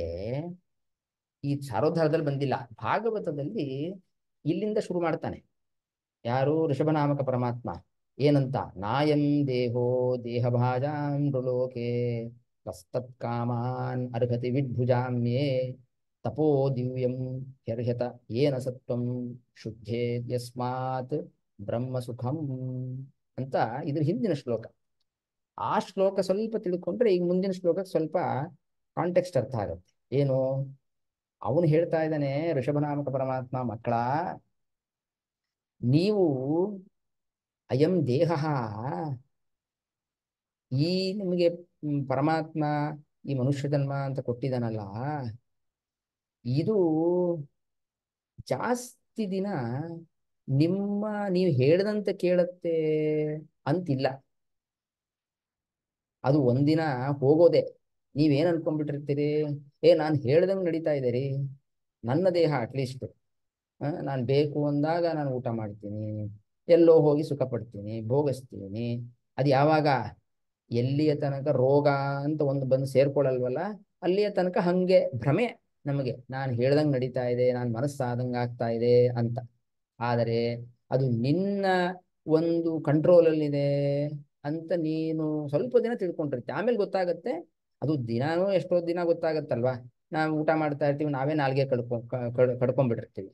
ಈ ಸಾರೋಧಾರದಲ್ಲಿ ಬಂದಿಲ್ಲ ಭಾಗವತದಲ್ಲಿ ಇಲ್ಲಿಂದ ಶುರು ಮಾಡ್ತಾನೆ ಯಾರು ಋಷಭನಾಮಕ ಪರಮಾತ್ಮ ಏನಂತ ನಾಯಂ ದೇಹೋ ದೇಹಭಾಜಾಂ ಮೃಲೋಕೆ ಕಾಮಾನ್ ಅರ್ಹತಿ ವಿಡ್ಭುಜಾಮ್ಯೇ ತಪೋ ದಿವ್ಯಂ ಹ್ಯರ್ಹ್ಯತ ಏನ ಸತ್ವಂ ಶುದ್ಧೇ ಬ್ರಹ್ಮ ಸುಖಂ ಅಂತ ಇದ್ರ ಹಿಂದಿನ ಶ್ಲೋಕ ಆ ಶ್ಲೋಕ ಸ್ವಲ್ಪ ತಿಳ್ಕೊಂಡ್ರೆ ಈಗ ಮುಂದಿನ ಶ್ಲೋಕಕ್ಕೆ ಸ್ವಲ್ಪ ಕಾಂಟೆಕ್ಸ್ಟ್ ಅರ್ಥ ಆಗುತ್ತೆ ಏನು ಅವನು ಹೇಳ್ತಾ ಇದ್ದಾನೆ ಋಷಭನಾಮಕ ಪರಮಾತ್ಮ ಮಕ್ಕಳ ನೀವು ಅಯಂ ದೇಹ ಈ ನಿಮಗೆ ಪರಮಾತ್ಮ ಈ ಮನುಷ್ಯ ಜನ್ಮ ಅಂತ ಕೊಟ್ಟಿದ್ದಾನಲ್ಲ ಇದು ಜಾಸ್ತಿ ದಿನ ನಿಮ್ಮ ನೀವು ಹೇಳ್ದಂತೆ ಕೇಳತ್ತೆ ಅಂತಿಲ್ಲ ಅದು ಒಂದಿನ ಹೋಗೋದೆ ನೀವೇನ್ ಅನ್ಕೊಂಡ್ಬಿಟ್ಟಿರ್ತೀರಿ ಏ ನಾನು ಹೇಳ್ದಂಗ್ ನಡೀತಾ ಇದೆ ರೀ ನನ್ನ ದೇಹ ಅಟ್ಲೀಸ್ಟ್ ನಾನು ಬೇಕು ಅಂದಾಗ ನಾನು ಊಟ ಮಾಡ್ತೀನಿ ಎಲ್ಲೋ ಹೋಗಿ ಸುಖ ಪಡ್ತೀನಿ ಭೋಗಿಸ್ತೀನಿ ಅದು ಯಾವಾಗ ಎಲ್ಲಿಯ ತನಕ ರೋಗ ಅಂತ ಒಂದು ಬಂದು ಸೇರ್ಕೊಳ್ಳಲ್ವಲ್ಲ ಅಲ್ಲಿಯ ತನಕ ಹಂಗೆ ಭ್ರಮೆ ನಮಗೆ ನಾನು ಹೇಳ್ದಂಗೆ ನಡೀತಾ ಇದೆ ನಾನು ಮನಸ್ಸಾದಂಗೆ ಆಗ್ತಾ ಇದೆ ಅಂತ ಆದರೆ ಅದು ನಿನ್ನ ಒಂದು ಕಂಟ್ರೋಲಲ್ಲಿದೆ ಅಂತ ನೀನು ಸ್ವಲ್ಪ ದಿನ ತಿಳ್ಕೊಂಡಿರ್ತೀಯ ಆಮೇಲೆ ಗೊತ್ತಾಗತ್ತೆ ಅದು ದಿನಾನು ಎಷ್ಟೋ ದಿನ ಗೊತ್ತಾಗತ್ತಲ್ವಾ ನಾವು ಊಟ ಮಾಡ್ತಾ ಇರ್ತೀವಿ ನಾವೇ ನಾಲ್ಗೆ ಕಡ್ಕೊ ಕಡ್ಕೊಂಡ್ಬಿಟ್ಟಿರ್ತೀವಿ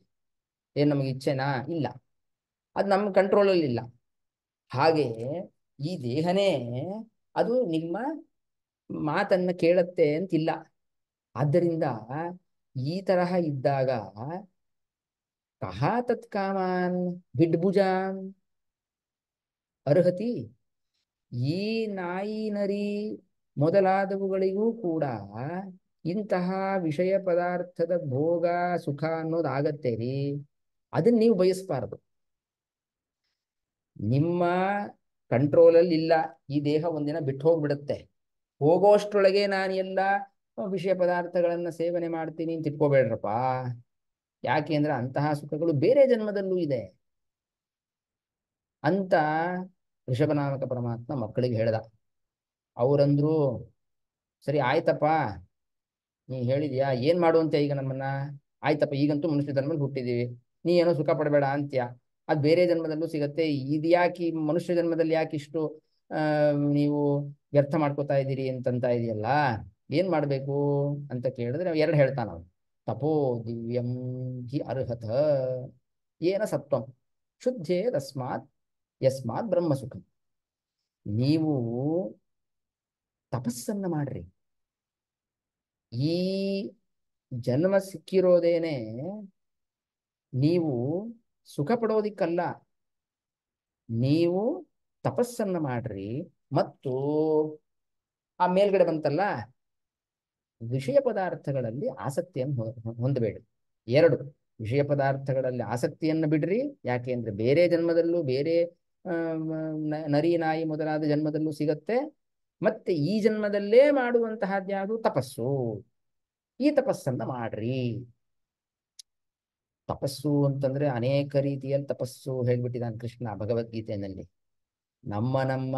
ಏನ್ ನಮಗೆ ಇಚ್ಛೆನಾ ಇಲ್ಲ ಅದು ನಮ್ಮ ಕಂಟ್ರೋಲಲ್ಲಿ ಇಲ್ಲ ಹಾಗೆ ಈ ದೇಹನೇ ಅದು ನಿಮ್ಮ ಮಾತನ್ನ ಕೇಳತ್ತೆ ಅಂತಿಲ್ಲ ಆದ್ದರಿಂದ ಈ ತರಹ ಇದ್ದಾಗ ಕಹಾ ತತ್ಕಾಮಾನ್ ಬಿಡ್ಭುಜಾನ್ ಅರ್ಹತಿ ಈ ನಾಯಿ ನರಿ ಮೊದಲಾದವುಗಳಿಗೂ ಕೂಡ ಇಂತಹ ವಿಷಯ ಪದಾರ್ಥದ ಭೋಗ ಸುಖ ಅನ್ನೋದಾಗತ್ತೆ ರೀ ಅದನ್ನ ನೀವು ಬಯಸಬಾರದು ನಿಮ್ಮ ಕಂಟ್ರೋಲಲ್ಲಿ ಇಲ್ಲ ಈ ದೇಹ ಒಂದಿನ ಬಿಟ್ಟು ಹೋಗ್ಬಿಡುತ್ತೆ ಹೋಗೋಷ್ಟರೊಳಗೆ ನಾನು ಎಲ್ಲ ವಿಷಯ ಪದಾರ್ಥಗಳನ್ನ ಸೇವನೆ ಮಾಡ್ತೀನಿ ಅಂತ ಇಟ್ಕೋಬೇಡ್ರಪ್ಪ ಯಾಕೆ ಅಂದ್ರೆ ಅಂತಹ ಸುಖಗಳು ಬೇರೆ ಜನ್ಮದಲ್ಲೂ ಇದೆ ಅಂತ ಋಷಭನಾಮಕ ಪರಮಾತ್ಮ ಮಕ್ಕಳಿಗೆ ಹೇಳ್ದ ಅವ್ರಂದ್ರು ಸರಿ ಆಯ್ತಪ್ಪ ನೀ ಹೇಳಿದ್ಯಾ ಏನ್ ಮಾಡುವಂತೆ ಈಗ ನಮ್ಮನ್ನ ಆಯ್ತಪ್ಪ ಈಗಂತೂ ಮನುಷ್ಯ ಜನ್ಮದಲ್ಲಿ ಹುಟ್ಟಿದೀವಿ ನೀ ಏನೋ ಸುಖ ಪಡಬೇಡ ಅಂತ್ಯ ಅದು ಬೇರೆ ಜನ್ಮದಲ್ಲೂ ಸಿಗತ್ತೆ ಇದ್ಯಾಕಿ ಮನುಷ್ಯ ಜನ್ಮದಲ್ಲಿ ಯಾಕೆ ಇಷ್ಟು ನೀವು ವ್ಯರ್ಥ ಮಾಡ್ಕೋತಾ ಇದ್ದೀರಿ ಅಂತಂತ ಇದೆಯಲ್ಲ ಏನ್ ಮಾಡ್ಬೇಕು ಅಂತ ಕೇಳಿದ್ರೆ ಎರಡು ಹೇಳ್ತಾನ ತಪೋ ದಿವ್ಯಂ ಹಿ ಅರ್ಹತ ಏನ ಸತ್ವಂ ಶುದ್ಧೇ ತಸ್ಮಾತ್ ಯಸ್ಮಾತ್ ಬ್ರಹ್ಮ ಸುಖಂ ನೀವು ತಪಸ್ಸನ್ನ ಮಾಡ್ರಿ ಈ ಜನ್ಮ ಸಿಕ್ಕಿರೋದೇನೆ ನೀವು ಸುಖ ಪಡೋದಿಕ್ಕಲ್ಲ ನೀವು ತಪಸ್ಸನ್ನ ಮಾಡ್ರಿ ಮತ್ತು ಆ ಮೇಲ್ಗಡೆ ಬಂತಲ್ಲ ವಿಷಯ ಪದಾರ್ಥಗಳಲ್ಲಿ ಆಸಕ್ತಿಯನ್ನು ಹೊಂದಬೇಡಿ ಎರಡು ವಿಷಯ ಪದಾರ್ಥಗಳಲ್ಲಿ ಆಸಕ್ತಿಯನ್ನು ಬಿಡ್ರಿ ಯಾಕೆ ಅಂದ್ರೆ ಬೇರೆ ಜನ್ಮದಲ್ಲೂ ಬೇರೆ ನರಿ ನಾಯಿ ಮೊದಲಾದ ಜನ್ಮದಲ್ಲೂ ಸಿಗತ್ತೆ ಮತ್ತೆ ಈ ಜನ್ಮದಲ್ಲೇ ಮಾಡುವಂತಹದ್ಯಾವುದು ತಪಸ್ಸು ಈ ತಪಸ್ಸನ್ನ ಮಾಡ್ರಿ ತಪಸ್ಸು ಅಂತಂದ್ರೆ ಅನೇಕ ರೀತಿಯಲ್ಲಿ ತಪಸ್ಸು ಹೇಳ್ಬಿಟ್ಟಿದ್ದಾನೆ ಕೃಷ್ಣ ಭಗವದ್ಗೀತೆಯಲ್ಲಿ ನಮ್ಮ ನಮ್ಮ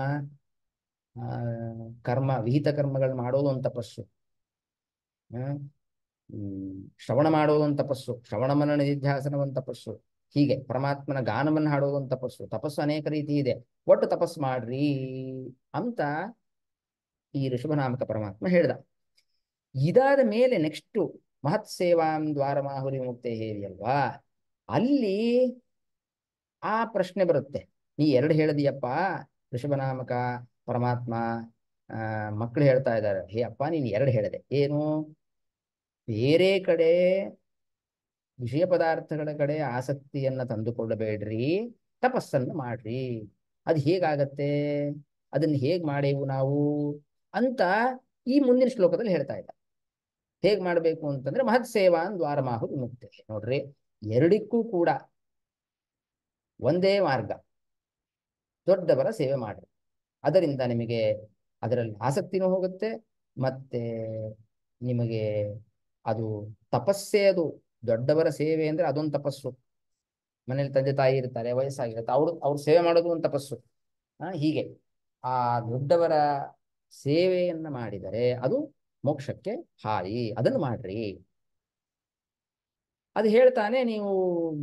ಕರ್ಮ ವಿಹಿತ ಕರ್ಮಗಳು ಮಾಡೋದು ಒಂದು ತಪಸ್ಸು ಶ್ರವಣ ಮಾಡೋದು ಒಂದು ತಪಸ್ಸು ಶ್ರವಣ ಮನ ನಿಧ್ಯಾಸನ ಒಂದು ತಪಸ್ಸು ಹೀಗೆ ಪರಮಾತ್ಮನ ಗಾನವನ್ನು ಹಾಡೋದು ಒಂದು ತಪಸ್ಸು ತಪಸ್ಸು ಅನೇಕ ರೀತಿ ಇದೆ ಒಟ್ಟು ತಪಸ್ಸು ಮಾಡ್ರಿ ಅಂತ ಈ ಋಷಭನಾಮಕ ಪರಮಾತ್ಮ ಹೇಳ್ದ ಇದಾದ ಮೇಲೆ ನೆಕ್ಸ್ಟು ಮಹತ್ ಸೇವಾಂ ದ್ವಾರ ಮಾಹುರಿ ಮುಕ್ತೆ ಹೇಳಿಯಲ್ವಾ ಅಲ್ಲಿ ಆ ಪ್ರಶ್ನೆ ಬರುತ್ತೆ ನೀ ಎರಡು ಹೇಳದಿಯಪ್ಪ ಋಷಭನಾಮಕ ಪರಮಾತ್ಮ ಮಕ್ಕಳು ಹೇಳ್ತಾ ಇದ್ದಾರೆ ಹೇ ಅಪ್ಪ ನೀನು ಎರಡು ಹೇಳಿದೆ ಏನು ಬೇರೆ ಕಡೆ ವಿಷಯ ಪದಾರ್ಥಗಳ ಕಡೆ ಆಸಕ್ತಿಯನ್ನ ತಂದುಕೊಳ್ಳಬೇಡ್ರಿ ತಪಸ್ಸನ್ನು ಮಾಡ್ರಿ ಅದು ಹೇಗಾಗತ್ತೆ ಅದನ್ನು ಹೇಗೆ ಮಾಡೇವು ನಾವು ಅಂತ ಈ ಮುಂದಿನ ಶ್ಲೋಕದಲ್ಲಿ ಹೇಳ್ತಾ ಇದ್ದ ಹೇಗ್ ಮಾಡಬೇಕು ಅಂತಂದ್ರೆ ಮಹತ್ ಸೇವಾನ್ ದ್ವಾರಮಾಹು ವಿಮುಕ್ತ ನೋಡ್ರಿ ಎರಡಕ್ಕೂ ಕೂಡ ಒಂದೇ ಮಾರ್ಗ ದೊಡ್ಡವರ ಸೇವೆ ಮಾಡ್ರಿ ಅದರಿಂದ ನಿಮಗೆ ಅದರಲ್ಲಿ ಆಸಕ್ತಿನೂ ಹೋಗುತ್ತೆ ಮತ್ತೆ ನಿಮಗೆ ಅದು ತಪಸ್ಸೇ ಅದು ದೊಡ್ಡವರ ಸೇವೆ ಅಂದ್ರೆ ಅದೊಂದು ತಪಸ್ಸು ಮನೇಲಿ ತಂದೆ ತಾಯಿ ಇರ್ತಾರೆ ವಯಸ್ಸಾಗಿರುತ್ತೆ ಅವ್ರು ಅವ್ರ ಸೇವೆ ಮಾಡೋದು ಒಂದು ತಪಸ್ಸು ಹೀಗೆ ಆ ದೊಡ್ಡವರ ಸೇವೆಯನ್ನ ಮಾಡಿದರೆ ಅದು ಮೋಕ್ಷಕ್ಕೆ ಹಾಯಿ ಅದನ್ನು ಮಾಡ್ರಿ ಅದು ಹೇಳ್ತಾನೆ ನೀವು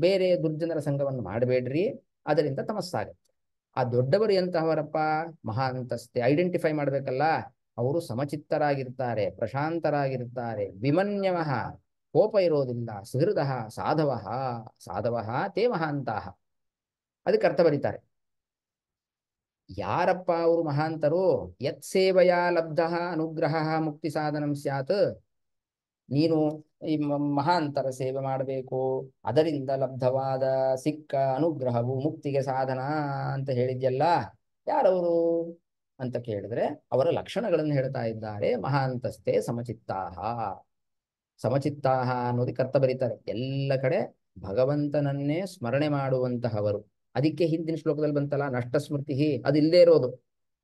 ಬೇರೆ ದುರ್ಜನರ ಸಂಘವನ್ನು ಮಾಡಬೇಡ್ರಿ ಅದರಿಂದ ತಮಸ್ಸಾಗತ್ತೆ ಆ ದೊಡ್ಡವರು ಎಂತಹವರಪ್ಪ ಮಹಾಂತಸ್ತೆ ಐಡೆಂಟಿಫೈ ಮಾಡಬೇಕಲ್ಲ ಅವರು ಸಮಚಿತ್ತರಾಗಿರ್ತಾರೆ ಪ್ರಶಾಂತರಾಗಿರ್ತಾರೆ ವಿಮನ್ಯವಹ ಕೋಪ ಇರೋದಿಲ್ಲ ಸುಹೃದ ಸಾಧವ ಸಾಧವ ತೇ ಮಹಾಂತಹ ಅದಕ್ಕೆ ಅರ್ಥ ಬರೀತಾರೆ ಯಾರಪ್ಪ ಅವರು ಮಹಾಂತರು ಯತ್ ಸೇವೆಯ ಲಬ್ಧ ಅನುಗ್ರಹ ಮುಕ್ತಿ ಸಾಧನಂ ಸ್ಯಾತ್ ನೀನು ಈ ಮಹಾಂತರ ಸೇವೆ ಮಾಡಬೇಕು ಅದರಿಂದ ಲಬ್ಧವಾದ ಸಿಕ್ಕ ಅನುಗ್ರಹವು ಮುಕ್ತಿಗೆ ಸಾಧನ ಅಂತ ಹೇಳಿದ್ಯಲ್ಲ ಯಾರವರು ಅಂತ ಕೇಳಿದ್ರೆ ಅವರ ಲಕ್ಷಣಗಳನ್ನು ಹೇಳ್ತಾ ಇದ್ದಾರೆ ಮಹಾಂತಸ್ಥೆ ಸಮಚಿತ್ತಾಹ ಸಮಚಿತ್ತಾಹ ಅನ್ನೋದು ಅರ್ಥ ಬರೀತಾರೆ ಎಲ್ಲ ಕಡೆ ಭಗವಂತನನ್ನೇ ಸ್ಮರಣೆ ಮಾಡುವಂತಹವರು ಅದಕ್ಕೆ ಹಿಂದಿನ ಶ್ಲೋಕದಲ್ಲಿ ಬಂತಲ್ಲ ನಷ್ಟ ಸ್ಮೃತಿ ಅದು ಇರೋದು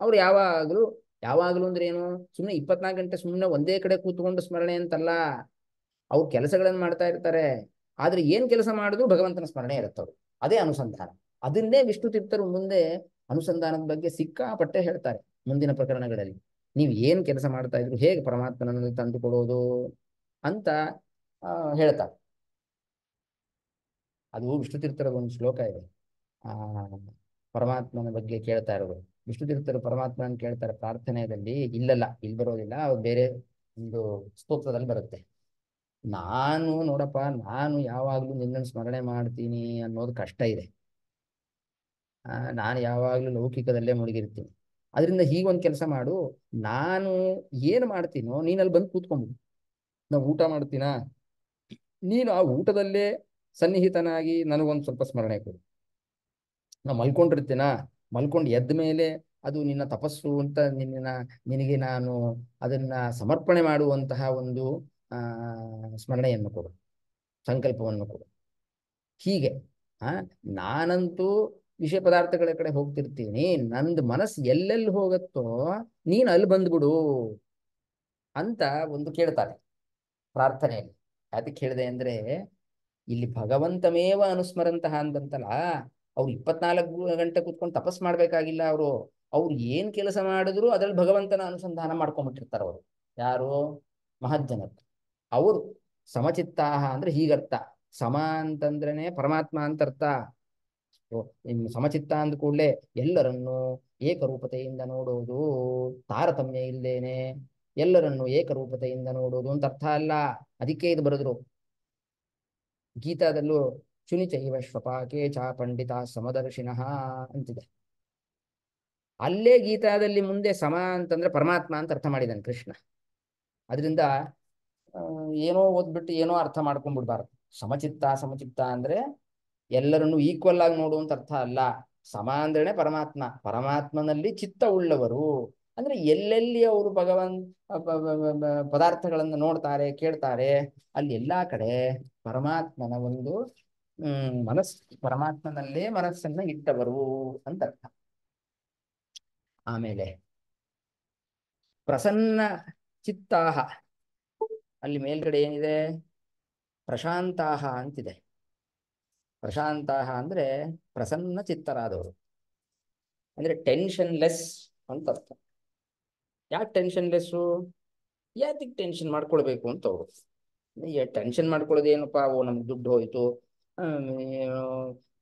ಅವ್ರು ಯಾವಾಗಲೂ ಯಾವಾಗಲೂ ಅಂದ್ರೆ ಏನು ಸುಮ್ಮನೆ ಇಪ್ಪತ್ನಾಲ್ಕು ಗಂಟೆ ಸುಮ್ಮನೆ ಒಂದೇ ಕಡೆ ಕೂತ್ಕೊಂಡು ಸ್ಮರಣೆ ಅಂತಲ್ಲ ಅವ್ರು ಕೆಲಸಗಳನ್ನು ಮಾಡ್ತಾ ಇರ್ತಾರೆ ಆದ್ರೆ ಏನ್ ಕೆಲಸ ಮಾಡಿದ್ರು ಭಗವಂತನ ಸ್ಮರಣೆ ಇರುತ್ತವ್ರು ಅದೇ ಅನುಸಂಧಾನ ಅದನ್ನೇ ವಿಷ್ಣು ತೀರ್ಥರು ಮುಂದೆ ಅನುಸಂಧಾನದ ಬಗ್ಗೆ ಸಿಕ್ಕಾಪಟ್ಟೆ ಹೇಳ್ತಾರೆ ಮುಂದಿನ ಪ್ರಕರಣಗಳಲ್ಲಿ ನೀವು ಏನ್ ಕೆಲಸ ಮಾಡ್ತಾ ಇದ್ರು ಹೇಗೆ ಪರಮಾತ್ಮನನ್ನು ಕೊಡೋದು ಅಂತ ಹೇಳ್ತಾರೆ ಅದು ವಿಷ್ಣು ತೀರ್ಥರದ ಒಂದು ಶ್ಲೋಕ ಇದೆ ಪರಮಾತ್ಮನ ಬಗ್ಗೆ ಕೇಳ್ತಾ ಇರೋದು ವಿಷ್ಣು ತೀರ್ಥರು ಪರಮಾತ್ಮನ ಕೇಳ್ತಾರೆ ಪ್ರಾರ್ಥನೆಯಲ್ಲಿ ಇಲ್ಲಲ್ಲ ಇಲ್ಲಿ ಬರೋದಿಲ್ಲ ಬೇರೆ ಒಂದು ಸ್ತೋತ್ರದಲ್ಲಿ ಬರುತ್ತೆ ನಾನು ನೋಡಪ್ಪ ನಾನು ಯಾವಾಗ್ಲೂ ನಿನ್ನನ್ನು ಸ್ಮರಣೆ ಮಾಡ್ತೀನಿ ಅನ್ನೋದು ಕಷ್ಟ ಇದೆ ನಾನು ಯಾವಾಗ್ಲೂ ಲೌಕಿಕದಲ್ಲೇ ಮುಳುಗಿರ್ತೀನಿ ಅದರಿಂದ ಹೀಗೊಂದು ಕೆಲಸ ಮಾಡು ನಾನು ಏನು ಮಾಡ್ತೀನೋ ನೀನಲ್ಲಿ ಬಂದು ಕೂತ್ಕೊಂಡ್ಬಿಡು ನಾವು ಊಟ ಮಾಡ್ತೀನಾ ನೀನು ಆ ಊಟದಲ್ಲೇ ಸನ್ನಿಹಿತನಾಗಿ ನನಗೊಂದು ಸ್ವಲ್ಪ ಸ್ಮರಣೆ ಕೊಡು ನಾ ಮಲ್ಕೊಂಡಿರ್ತೀನ ಮಲ್ಕೊಂಡು ಎದ್ದ ಮೇಲೆ ಅದು ನಿನ್ನ ತಪಸ್ಸು ಅಂತ ನಿನ್ನ ನಿನಗೆ ನಾನು ಅದನ್ನ ಸಮರ್ಪಣೆ ಮಾಡುವಂತಹ ಒಂದು ಆ ಸ್ಮರಣೆಯನ್ನು ಕೊಡು ಸಂಕಲ್ಪವನ್ನು ಕೊಡು ಹೀಗೆ ಆ ನಾನಂತೂ ವಿಷಯ ಪದಾರ್ಥಗಳ ಕಡೆ ಹೋಗ್ತಿರ್ತೀನಿ ನಂದು ಮನಸ್ಸು ಎಲ್ಲೆಲ್ಲಿ ಹೋಗತ್ತೋ ನೀನು ಅಲ್ಲಿ ಬಂದ್ಬಿಡು ಅಂತ ಒಂದು ಕೇಳ್ತಾನೆ ಪ್ರಾರ್ಥನೆಯಲ್ಲಿ ಅದಕ್ಕೆ ಹೇಳಿದೆ ಅಂದ್ರೆ ಇಲ್ಲಿ ಭಗವಂತಮೇವ ಅನುಸ್ಮರಂತಹ ಅಂತಂತಲ್ಲ ಅವ್ರು ಇಪ್ಪತ್ನಾಲ್ಕು ಗಂಟೆ ಕೂತ್ಕೊಂಡು ತಪಸ್ ಮಾಡ್ಬೇಕಾಗಿಲ್ಲ ಅವರು ಅವ್ರು ಏನ್ ಕೆಲಸ ಮಾಡಿದ್ರು ಅದ್ರಲ್ಲಿ ಭಗವಂತನ ಅನುಸಂಧಾನ ಮಾಡ್ಕೊಂಡ್ಬಿಟ್ಟಿರ್ತಾರ ಅವರು ಯಾರು ಮಹಜ್ಜನರು ಅವರು ಸಮಚಿತ್ತಾಹ ಅಂದ್ರೆ ಹೀಗರ್ಥ ಸಮ ಅಂತಂದ್ರೇನೆ ಪರಮಾತ್ಮ ಅಂತ ಅರ್ಥ ಸಮಚಿತ್ತ ಅಂದ ಕೂಡಲೇ ಎಲ್ಲರನ್ನು ಏಕರೂಪತೆಯಿಂದ ನೋಡೋದು ತಾರತಮ್ಯ ಇಲ್ದೇನೆ ಎಲ್ಲರನ್ನು ಏಕರೂಪತೆಯಿಂದ ನೋಡೋದು ಅಂತ ಅರ್ಥ ಅಲ್ಲ ಅದಕ್ಕೆ ಇದು ಬರೆದ್ರು ಗೀತಾದಲ್ಲೂ ಶುನಿಚೈವ ಶ್ವಪಾಕೇ ಚ ಪಂಡಿತ ಸಮದರ್ಶಿನ ಅಂತಿದೆ ಅಲ್ಲೇ ಗೀತಾದಲ್ಲಿ ಮುಂದೆ ಸಮ ಅಂತಂದ್ರೆ ಪರಮಾತ್ಮ ಅಂತ ಅರ್ಥ ಮಾಡಿದಾನೆ ಕೃಷ್ಣ ಅದರಿಂದ ಏನೋ ಓದ್ಬಿಟ್ಟು ಏನೋ ಅರ್ಥ ಮಾಡ್ಕೊಂಡ್ಬಿಡ್ಬಾರ್ದು ಸಮಚಿತ್ತ ಸಮಚಿತ್ತ ಅಂದ್ರೆ ಎಲ್ಲರನ್ನು ಈಕ್ವಲ್ ಆಗಿ ನೋಡುವಂತ ಅರ್ಥ ಅಲ್ಲ ಸಮ ಅಂದ್ರೇನೆ ಪರಮಾತ್ಮ ಪರಮಾತ್ಮನಲ್ಲಿ ಚಿತ್ತ ಉಳ್ಳವರು ಅಂದ್ರೆ ಎಲ್ಲೆಲ್ಲಿ ಅವರು ಭಗವನ್ ಪದಾರ್ಥಗಳನ್ನು ನೋಡ್ತಾರೆ ಕೇಳ್ತಾರೆ ಅಲ್ಲಿ ಎಲ್ಲಾ ಕಡೆ ಪರಮಾತ್ಮನ ಒಂದು ಹ್ಮ್ ಮನಸ್ ಪರಮಾತ್ಮನಲ್ಲೇ ಮನಸ್ಸನ್ನ ಇಟ್ಟವರು ಅಂತ ಅರ್ಥ ಆಮೇಲೆ ಪ್ರಸನ್ನ ಚಿತ್ತಾಹ ಅಲ್ಲಿ ಮೇಲ್ಗಡೆ ಏನಿದೆ ಪ್ರಶಾಂತಾಹ ಅಂತಿದೆ ಪ್ರಶಾಂತಾಹ ಅಂದ್ರೆ ಪ್ರಸನ್ನ ಚಿತ್ತರಾದವರು ಅಂದ್ರೆ ಟೆನ್ಷನ್ ಲೆಸ್ ಅಂತ ಅರ್ಥ ಯಾಕೆ ಟೆನ್ಷನ್ ಲೆಸ್ಸು ಯಾತಿಗೆ ಟೆನ್ಷನ್ ಮಾಡ್ಕೊಳ್ಬೇಕು ಅಂತ ಅವರು ಟೆನ್ಷನ್ ಮಾಡ್ಕೊಳ್ಳೋದು ಏನಪ್ಪಾ ಓ ನಮ್ಗೆ ದುಡ್ಡು ಹೋಯ್ತು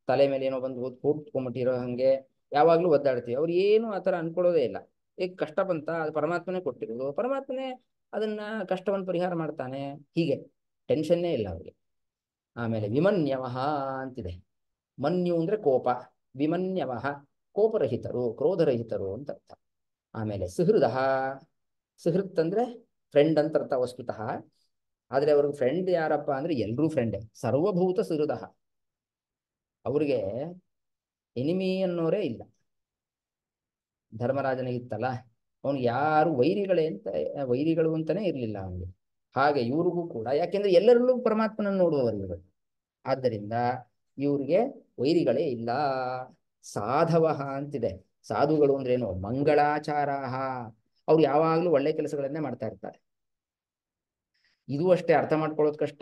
ತಲೆ ಮೇಲೆ ಏನೋ ಬಂದು ಹೋದ್ ಕೂತ್ಕೊಂಡ್ಬಿಟ್ಟಿರೋ ಹಂಗೆ ಯಾವಾಗ್ಲೂ ಒದ್ದಾಡ್ತೀವಿ ಅವ್ರು ಏನು ಆ ಥರ ಅನ್ಕೊಳ್ಳೋದೇ ಇಲ್ಲ ಈಗ ಕಷ್ಟ ಬಂತ ಅದು ಪರಮಾತ್ಮನೇ ಕೊಟ್ಟಿರೋದು ಪರಮಾತ್ಮನೇ ಅದನ್ನ ಕಷ್ಟವನ್ನು ಪರಿಹಾರ ಮಾಡ್ತಾನೆ ಹೀಗೆ ಟೆನ್ಷನ್ನೇ ಇಲ್ಲ ಅವ್ರಿಗೆ ಆಮೇಲೆ ವಿಮನ್ಯವಹ ಅಂತಿದೆ ಮನ್ಯು ಅಂದ್ರೆ ಕೋಪ ವಿಮನ್ಯವಹ ಕೋಪರಹಿತರು ಕ್ರೋಧರಹಿತರು ಅಂತ ಅರ್ಥ ಆಮೇಲೆ ಸುಹೃದ ಸುಹೃತ್ ಅಂದ್ರೆ ಫ್ರೆಂಡ್ ಅಂತ ಅರ್ಥ ವಸ್ತುತಃ ಆದರೆ ಅವ್ರಿಗೆ ಫ್ರೆಂಡ್ ಯಾರಪ್ಪ ಅಂದರೆ ಎಲ್ಲರೂ ಫ್ರೆಂಡೇ ಸರ್ವಭೂತ ಸುಹೃದ ಅವ್ರಿಗೆ ಎನಿಮಿ ಅನ್ನೋರೇ ಇಲ್ಲ ಧರ್ಮರಾಜನಿಗಿತ್ತಲ್ಲ ಅವ್ನಿಗೆ ಯಾರು ವೈರಿಗಳೇ ಅಂತ ವೈರಿಗಳು ಅಂತಾನೆ ಇರಲಿಲ್ಲ ಅವನಿಗೆ ಹಾಗೆ ಇವ್ರಿಗೂ ಕೂಡ ಯಾಕೆಂದ್ರೆ ಎಲ್ಲರಲ್ಲೂ ಪರಮಾತ್ಮನ ನೋಡುವವರು ಇವರು ಆದ್ದರಿಂದ ಇವ್ರಿಗೆ ವೈರಿಗಳೇ ಇಲ್ಲ ಸಾಧವ ಅಂತಿದೆ ಸಾಧುಗಳು ಅಂದ್ರೇನು ಮಂಗಳಾಚಾರ ಅವ್ರು ಯಾವಾಗಲೂ ಒಳ್ಳೆ ಕೆಲಸಗಳನ್ನೇ ಮಾಡ್ತಾ ಇರ್ತಾರೆ ಇದು ಅಷ್ಟೇ ಅರ್ಥ ಮಾಡ್ಕೊಳ್ಳೋದು ಕಷ್ಟ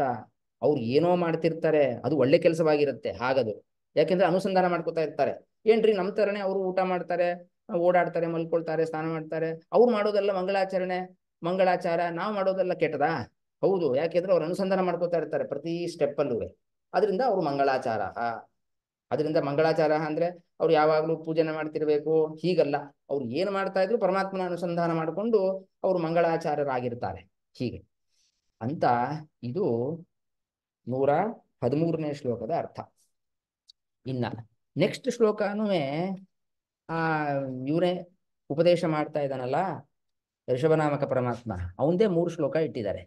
ಅವ್ರು ಏನೋ ಮಾಡ್ತಿರ್ತಾರೆ ಅದು ಒಳ್ಳೆ ಕೆಲಸವಾಗಿರುತ್ತೆ ಹಾಗದು ಯಾಕೆಂದ್ರೆ ಅನುಸಂಧಾನ ಮಾಡ್ಕೋತಾ ಇರ್ತಾರೆ ಏನ್ರಿ ನಮ್ಮ ತರನೇ ಅವರು ಊಟ ಮಾಡ್ತಾರೆ ಓಡಾಡ್ತಾರೆ ಮಲ್ಕೊಳ್ತಾರೆ ಸ್ನಾನ ಮಾಡ್ತಾರೆ ಅವ್ರು ಮಾಡೋದೆಲ್ಲ ಮಂಗಳಾಚರಣೆ ಮಂಗಳಾಚಾರ ನಾವು ಮಾಡೋದೆಲ್ಲ ಕೆಟ್ಟದಾ ಹೌದು ಯಾಕೆಂದ್ರೆ ಅವ್ರು ಅನುಸಂಧಾನ ಮಾಡ್ಕೋತಾ ಇರ್ತಾರೆ ಪ್ರತಿ ಸ್ಟೆಪ್ಪಲ್ಲೂ ಅದರಿಂದ ಅವರು ಮಂಗಳಾಚಾರ ಅದರಿಂದ ಮಂಗಳಾಚಾರ ಅಂದ್ರೆ ಅವ್ರು ಯಾವಾಗಲೂ ಪೂಜೆನ ಮಾಡ್ತಿರ್ಬೇಕು ಹೀಗಲ್ಲ ಅವ್ರು ಏನು ಮಾಡ್ತಾ ಇದ್ರು ಪರಮಾತ್ಮನ ಅನುಸಂಧಾನ ಮಾಡಿಕೊಂಡು ಅವರು ಮಂಗಳಾಚಾರರಾಗಿರ್ತಾರೆ ಹೀಗೆ ಅಂತ ಇದು ನೂರ ಹದಿಮೂರನೇ ಶ್ಲೋಕದ ಅರ್ಥ ಇನ್ನ ನೆಕ್ಸ್ಟ್ ಶ್ಲೋಕನೂ ಆ ಇವನೇ ಉಪದೇಶ ಮಾಡ್ತಾ ಇದ್ದಾನಲ್ಲ ಋಷಭನಾಮಕ ಪರಮಾತ್ಮ ಅವಂದೇ ಮೂರು ಶ್ಲೋಕ ಇಟ್ಟಿದ್ದಾರೆ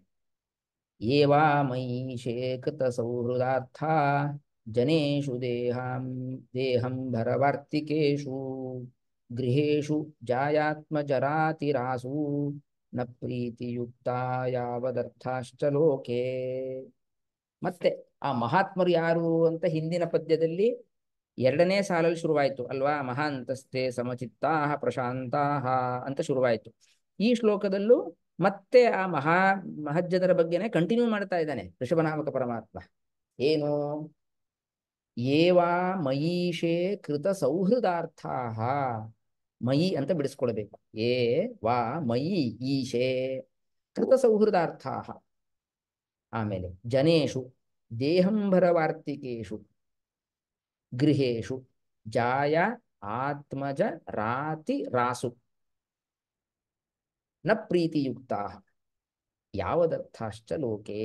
ಏವಾ ಮೈ ಶೇಖತ ಸೌಹೃದಾರ್ಥ ಜನೇಶು ದೇಹಂ ದೇಹಂ ಭರವಾರ್ತಿಕೇಶು ಗೃಹೇಶು ಜಾಯಾತ್ಮ ಜರಾತಿರಾಸು ನ ಪ್ರೀತಿಯುಕ್ತ ಯಾವದರ್ಥಾಶ್ಚ ಲೋಕೆ ಮತ್ತೆ ಆ ಮಹಾತ್ಮರು ಯಾರು ಅಂತ ಹಿಂದಿನ ಪದ್ಯದಲ್ಲಿ ಎರಡನೇ ಸಾಲಲ್ಲಿ ಶುರುವಾಯಿತು ಅಲ್ವಾ ಮಹಾಂತಸ್ತೆ ಸಮಚಿತ್ತಾ ಪ್ರಶಾಂತಾಹ ಅಂತ ಶುರುವಾಯಿತು ಈ ಶ್ಲೋಕದಲ್ಲೂ ಮತ್ತೆ ಆ ಮಹಾ ಮಹಜ್ಜದರ ಬಗ್ಗೆನೇ ಕಂಟಿನ್ಯೂ ಮಾಡ್ತಾ ಇದ್ದಾನೆ ಋಷಭನಾಮಕ ಪರಮಾತ್ಮ ಏನು ಏವಾ ಮಯೀಷೇ ಕೃತ ಸೌಹೃದಾರ್ಥ ಮಯಿ ಅಂತ ಬಿಡಿಸ್ಕೊಳ್ಬೇಕು ಏ ವಾ ಮಯಿ ಈಶೇ ಕೃತ ಸೌಹೃದಾರ್ಥ ಆಮೇಲೆ ಜನೇಶು ದೇಹಂಭರವಾರ್ತಿಕೇಶು ಗೃಹೇಶು ಜಾಯ ಆತ್ಮಜ ರಾತಿ ರಾಸು ನ ಪ್ರೀತಿಯುಕ್ತ ಯಾವದರ್ಥಾಶ್ಚ ಲೋಕೆ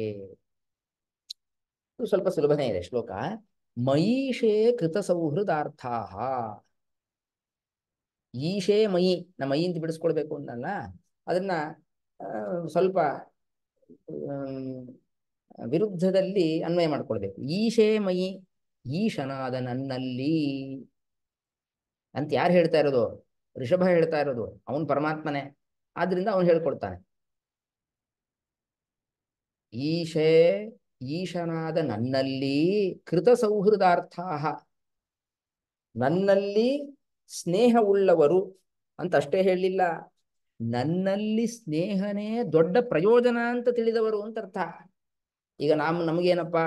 ಸ್ವಲ್ಪ ಸುಲಭನೇ ಇದೆ ಶ್ಲೋಕ ಮಯೀಷೇ ಕೃತ ಈಶೇ ಮಯಿ ನಮ್ಮ ಮೈ ಅಂತ ಬಿಡಿಸ್ಕೊಳ್ಬೇಕು ಅಂತಲ್ಲ ಅದನ್ನ ಸ್ವಲ್ಪ ವಿರುದ್ಧದಲ್ಲಿ ಅನ್ವಯ ಮಾಡ್ಕೊಳ್ಬೇಕು ಈಶೆ ಮಯಿ ಈಶನಾದ ನನ್ನಲ್ಲಿ ಅಂತ ಯಾರು ಹೇಳ್ತಾ ಇರೋದು ಋಷಭ ಹೇಳ್ತಾ ಇರೋದು ಅವನು ಪರಮಾತ್ಮನೇ ಆದ್ರಿಂದ ಅವನು ಹೇಳ್ಕೊಡ್ತಾನೆ ಈಶೇ ಈಶನಾದ ನನ್ನಲ್ಲಿ ಕೃತ ಸೌಹೃದಾರ್ಥ ನನ್ನಲ್ಲಿ ಸ್ನೇಹವುಳ್ಳವರು ಅಂತ ಅಷ್ಟೇ ಹೇಳಲಿಲ್ಲ ನನ್ನಲ್ಲಿ ಸ್ನೇಹನೇ ದೊಡ್ಡ ಪ್ರಯೋಜನ ಅಂತ ತಿಳಿದವರು ಅಂತ ಅರ್ಥ ಈಗ ನಾವು ನಮಗೇನಪ್ಪ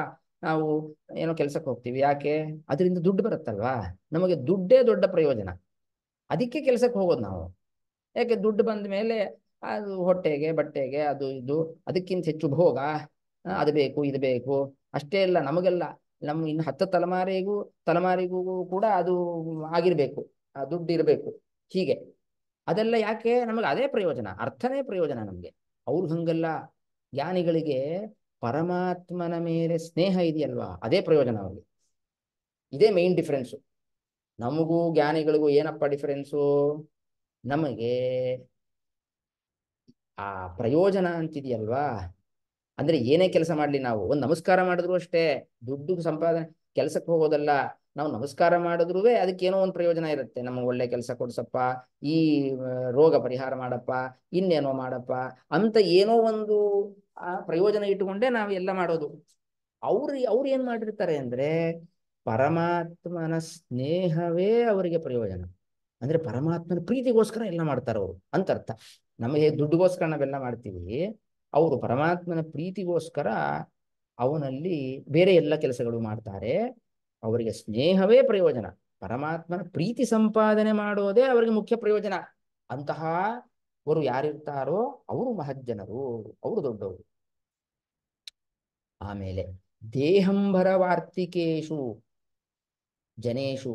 ನಾವು ಏನೋ ಕೆಲಸಕ್ಕೆ ಹೋಗ್ತೀವಿ ಯಾಕೆ ಅದರಿಂದ ದುಡ್ಡು ಬರುತ್ತಲ್ವಾ ನಮಗೆ ದುಡ್ಡೇ ದೊಡ್ಡ ಪ್ರಯೋಜನ ಅದಕ್ಕೆ ಕೆಲಸಕ್ಕೆ ಹೋಗೋದು ನಾವು ಯಾಕೆ ದುಡ್ಡು ಬಂದ ಮೇಲೆ ಅದು ಹೊಟ್ಟೆಗೆ ಬಟ್ಟೆಗೆ ಅದು ಇದು ಅದಕ್ಕಿಂತ ಹೆಚ್ಚು ಭೋಗ ಅದು ಬೇಕು ಇದು ಬೇಕು ಅಷ್ಟೇ ಅಲ್ಲ ನಮಗೆಲ್ಲ ನಮ್ ಇನ್ನು ಹತ್ತು ತಲೆಮಾರಿಗೂ ತಲೆಮಾರಿಗೂ ಕೂಡ ಅದು ಆಗಿರ್ಬೇಕು ಆ ದುಡ್ಡು ಇರಬೇಕು ಹೀಗೆ ಅದೆಲ್ಲ ಯಾಕೆ ನಮಗೆ ಅದೇ ಪ್ರಯೋಜನ ಅರ್ಥನೇ ಪ್ರಯೋಜನ ನಮಗೆ ಅವ್ರು ಹಂಗಲ್ಲ ಜ್ಞಾನಿಗಳಿಗೆ ಪರಮಾತ್ಮನ ಮೇಲೆ ಸ್ನೇಹ ಇದೆಯಲ್ವಾ ಅದೇ ಪ್ರಯೋಜನ ಅವ್ರಿಗೆ ಇದೇ ಮೇನ್ ಡಿಫ್ರೆನ್ಸು ನಮಗೂ ಜ್ಞಾನಿಗಳಿಗೂ ಏನಪ್ಪ ಡಿಫರೆನ್ಸು ನಮಗೆ ಆ ಪ್ರಯೋಜನ ಅಂತಿದೆಯಲ್ವಾ ಅಂದ್ರೆ ಏನೇ ಕೆಲಸ ಮಾಡಲಿ ನಾವು ಒಂದು ನಮಸ್ಕಾರ ಮಾಡಿದ್ರು ಅಷ್ಟೇ ದುಡ್ಡು ಸಂಪಾದನೆ ಕೆಲಸಕ್ಕೆ ಹೋಗೋದಲ್ಲ ನಾವು ನಮಸ್ಕಾರ ಮಾಡಿದ್ರು ಅದಕ್ಕೇನೋ ಒಂದು ಪ್ರಯೋಜನ ಇರುತ್ತೆ ನಮ್ಗೆ ಒಳ್ಳೆ ಕೆಲಸ ಕೊಡ್ಸಪ್ಪ ಈ ರೋಗ ಪರಿಹಾರ ಮಾಡಪ್ಪ ಇನ್ನೇನೋ ಮಾಡಪ್ಪ ಅಂತ ಏನೋ ಒಂದು ಪ್ರಯೋಜನ ಇಟ್ಟುಕೊಂಡೇ ನಾವು ಎಲ್ಲ ಮಾಡೋದು ಅವ್ರು ಅವ್ರ ಏನ್ ಮಾಡಿರ್ತಾರೆ ಅಂದ್ರೆ ಪರಮಾತ್ಮನ ಸ್ನೇಹವೇ ಅವರಿಗೆ ಪ್ರಯೋಜನ ಅಂದ್ರೆ ಪರಮಾತ್ಮನ ಪ್ರೀತಿಗೋಸ್ಕರ ಎಲ್ಲ ಮಾಡ್ತಾರೆ ಅವರು ಅಂತ ಅರ್ಥ ನಮಗೆ ದುಡ್ಡುಗೋಸ್ಕರ ನಾವೆಲ್ಲ ಮಾಡ್ತೀವಿ ಅವರು ಪರಮಾತ್ಮನ ಪ್ರೀತಿಗೋಸ್ಕರ ಅವನಲ್ಲಿ ಬೇರೆ ಎಲ್ಲ ಕೆಲಸಗಳು ಮಾಡ್ತಾರೆ ಅವರಿಗೆ ಸ್ನೇಹವೇ ಪ್ರಯೋಜನ ಪರಮಾತ್ಮನ ಪ್ರೀತಿ ಸಂಪಾದನೆ ಮಾಡೋದೇ ಅವರಿಗೆ ಮುಖ್ಯ ಪ್ರಯೋಜನ ಅಂತಹ ಅವರು ಯಾರಿರ್ತಾರೋ ಅವರು ಮಹಜ್ಜನರು ಅವರು ದೊಡ್ಡವರು ಆಮೇಲೆ ದೇಹಂಬರ ವಾರ್ತಿಕೇಶು ಜನೇಶು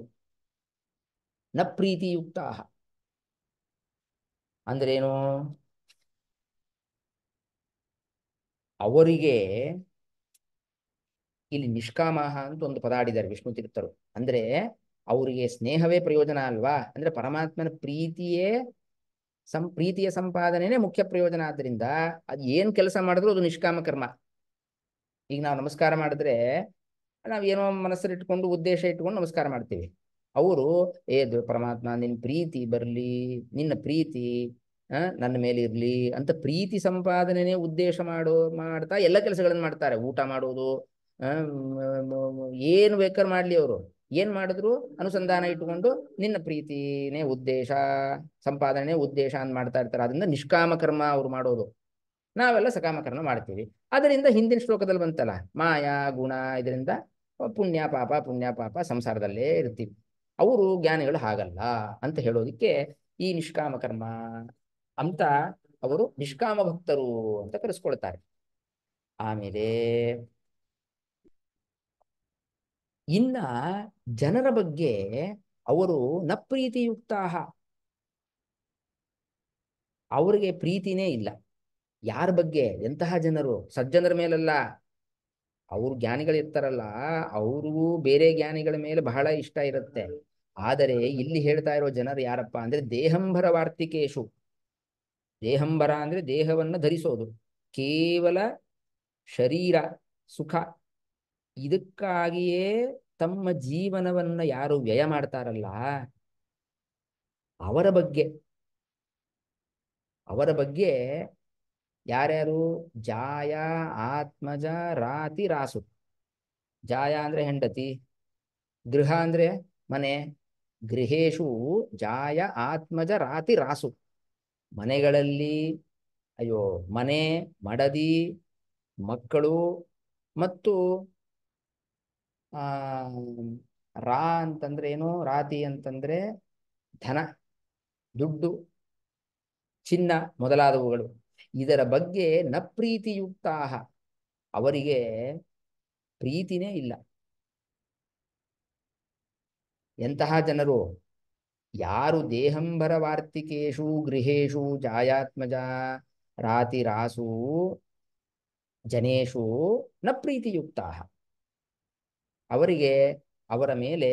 ನ ಪ್ರೀತಿಯುಕ್ತ ಅಂದ್ರೇನು ಅವರಿಗೆ ಇಲ್ಲಿ ನಿಷ್ಕಾಮಾಹ ಅಂತ ಒಂದು ಪದ ಆಡಿದ್ದಾರೆ ವಿಷ್ಣು ತೀರ್ಥರು ಅಂದ್ರೆ ಅವರಿಗೆ ಸ್ನೇಹವೇ ಪ್ರಯೋಜನ ಅಲ್ವಾ ಅಂದ್ರೆ ಪರಮಾತ್ಮನ ಪ್ರೀತಿಯೇ ಸಂ ಪ್ರೀತಿಯ ಸಂಪಾದನೆನೇ ಮುಖ್ಯ ಪ್ರಯೋಜನ ಆದ್ರಿಂದ ಅದು ಏನ್ ಕೆಲಸ ಮಾಡಿದ್ರು ಅದು ನಿಷ್ಕಾಮ ಕರ್ಮ ಈಗ ನಾವು ನಮಸ್ಕಾರ ಮಾಡಿದ್ರೆ ನಾವು ಏನೋ ಇಟ್ಕೊಂಡು ಉದ್ದೇಶ ಇಟ್ಕೊಂಡು ನಮಸ್ಕಾರ ಮಾಡ್ತೀವಿ ಅವರು ಏದು ಪರಮಾತ್ಮ ನಿನ್ನ ಪ್ರೀತಿ ಬರಲಿ ನಿನ್ನ ಪ್ರೀತಿ ನನ್ನ ಮೇಲೆ ಇರಲಿ ಅಂತ ಪ್ರೀತಿ ಸಂಪಾದನೆನೇ ಉದ್ದೇಶ ಮಾಡೋ ಮಾಡ್ತಾ ಎಲ್ಲ ಕೆಲಸಗಳನ್ನು ಮಾಡ್ತಾರೆ ಊಟ ಮಾಡೋದು ಏನು ಬೇಕಾದ್ರೆ ಮಾಡ್ಲಿ ಅವರು ಏನ್ ಮಾಡಿದ್ರು ಅನುಸಂಧಾನ ಇಟ್ಟುಕೊಂಡು ನಿನ್ನ ಪ್ರೀತಿನೇ ಉದ್ದೇಶ ಸಂಪಾದನೆ ಉದ್ದೇಶ ಅಂತ ಮಾಡ್ತಾ ಇರ್ತಾರೆ ಅದರಿಂದ ನಿಷ್ಕಾಮ ಕರ್ಮ ಅವ್ರು ಮಾಡೋದು ನಾವೆಲ್ಲ ಸಕಾಮ ಕರ್ಮ ಮಾಡ್ತೀವಿ ಅದರಿಂದ ಹಿಂದಿನ ಶ್ಲೋಕದಲ್ಲಿ ಬಂತಲ್ಲ ಮಾಯಾ ಗುಣ ಇದರಿಂದ ಪುಣ್ಯ ಪಾಪ ಪುಣ್ಯ ಪಾಪ ಸಂಸಾರದಲ್ಲೇ ಇರ್ತೀವಿ ಅವರು ಜ್ಞಾನಿಗಳು ಹಾಗಲ್ಲ ಅಂತ ಹೇಳೋದಿಕ್ಕೆ ಈ ನಿಷ್ಕಾಮ ಕರ್ಮ ಅಂತ ಅವರು ನಿಷ್ಕಾಮ ಭಕ್ತರು ಅಂತ ಕರೆಸ್ಕೊಳ್ತಾರೆ ಆಮೇಲೆ ಇನ್ನ ಜನರ ಬಗ್ಗೆ ಅವರು ನ ಪ್ರೀತಿಯುಕ್ತ ಅವರಿಗೆ ಪ್ರೀತಿನೇ ಇಲ್ಲ ಯಾರ ಬಗ್ಗೆ ಎಂತಹ ಜನರು ಸಜ್ಜನರ ಮೇಲಲ್ಲ ಅವರು ಜ್ಞಾನಿಗಳಿರ್ತಾರಲ್ಲ ಅವ್ರಿಗೂ ಬೇರೆ ಜ್ಞಾನಿಗಳ ಮೇಲೆ ಬಹಳ ಇಷ್ಟ ಇರುತ್ತೆ ಆದರೆ ಇಲ್ಲಿ ಹೇಳ್ತಾ ಇರೋ ಜನರು ಯಾರಪ್ಪ ಅಂದ್ರೆ ದೇಹಂಬರ ವಾರ್ತಿಕೇಶು ದೇಹಂಬರ ಅಂದ್ರೆ ದೇಹವನ್ನ ಧರಿಸೋದು ಕೇವಲ ಶರೀರ ಸುಖ ಇದಕ್ಕಾಗಿಯೇ ತಮ್ಮ ಜೀವನವನ್ನ ಯಾರು ವ್ಯಯ ಮಾಡ್ತಾರಲ್ಲ ಅವರ ಬಗ್ಗೆ ಅವರ ಬಗ್ಗೆ ಯಾರ್ಯಾರು ಜಾಯ ಆತ್ಮಜ ರಾತಿ ರಾಸು ಜಾಯ ಅಂದ್ರೆ ಹೆಂಡತಿ ಗೃಹ ಅಂದ್ರೆ ಮನೆ ಗೃಹೇಶು ಜಾಯ ಆತ್ಮಜ ರಾತಿ ರಾಸು ಮನೆಗಳಲ್ಲಿ ಅಯ್ಯೋ ಮನೆ ಮಡದಿ ಮಕ್ಕಳು ಮತ್ತು ಆ ರಾ ಅಂತಂದ್ರೆ ಏನು ರಾತಿ ಅಂತಂದ್ರೆ ಧನ ದುಡ್ಡು ಚಿನ್ನ ಮೊದಲಾದವುಗಳು ಇದರ ಬಗ್ಗೆ ನ ಪ್ರೀತಿಯುಕ್ತ ಅವರಿಗೆ ಪ್ರೀತಿನೇ ಇಲ್ಲ ಎಂತಹ ಜನರು ಯಾರು ದೇಹಂಬರ ವಾರ್ತಿಕೇಶು ಗೃಹೇಶು ಜಾಯಾತ್ಮಜ ರಾಸು ಜನೇಶು ನ ಪ್ರೀತಿಯುಕ್ತಾ ಅವರಿಗೆ ಅವರ ಮೇಲೆ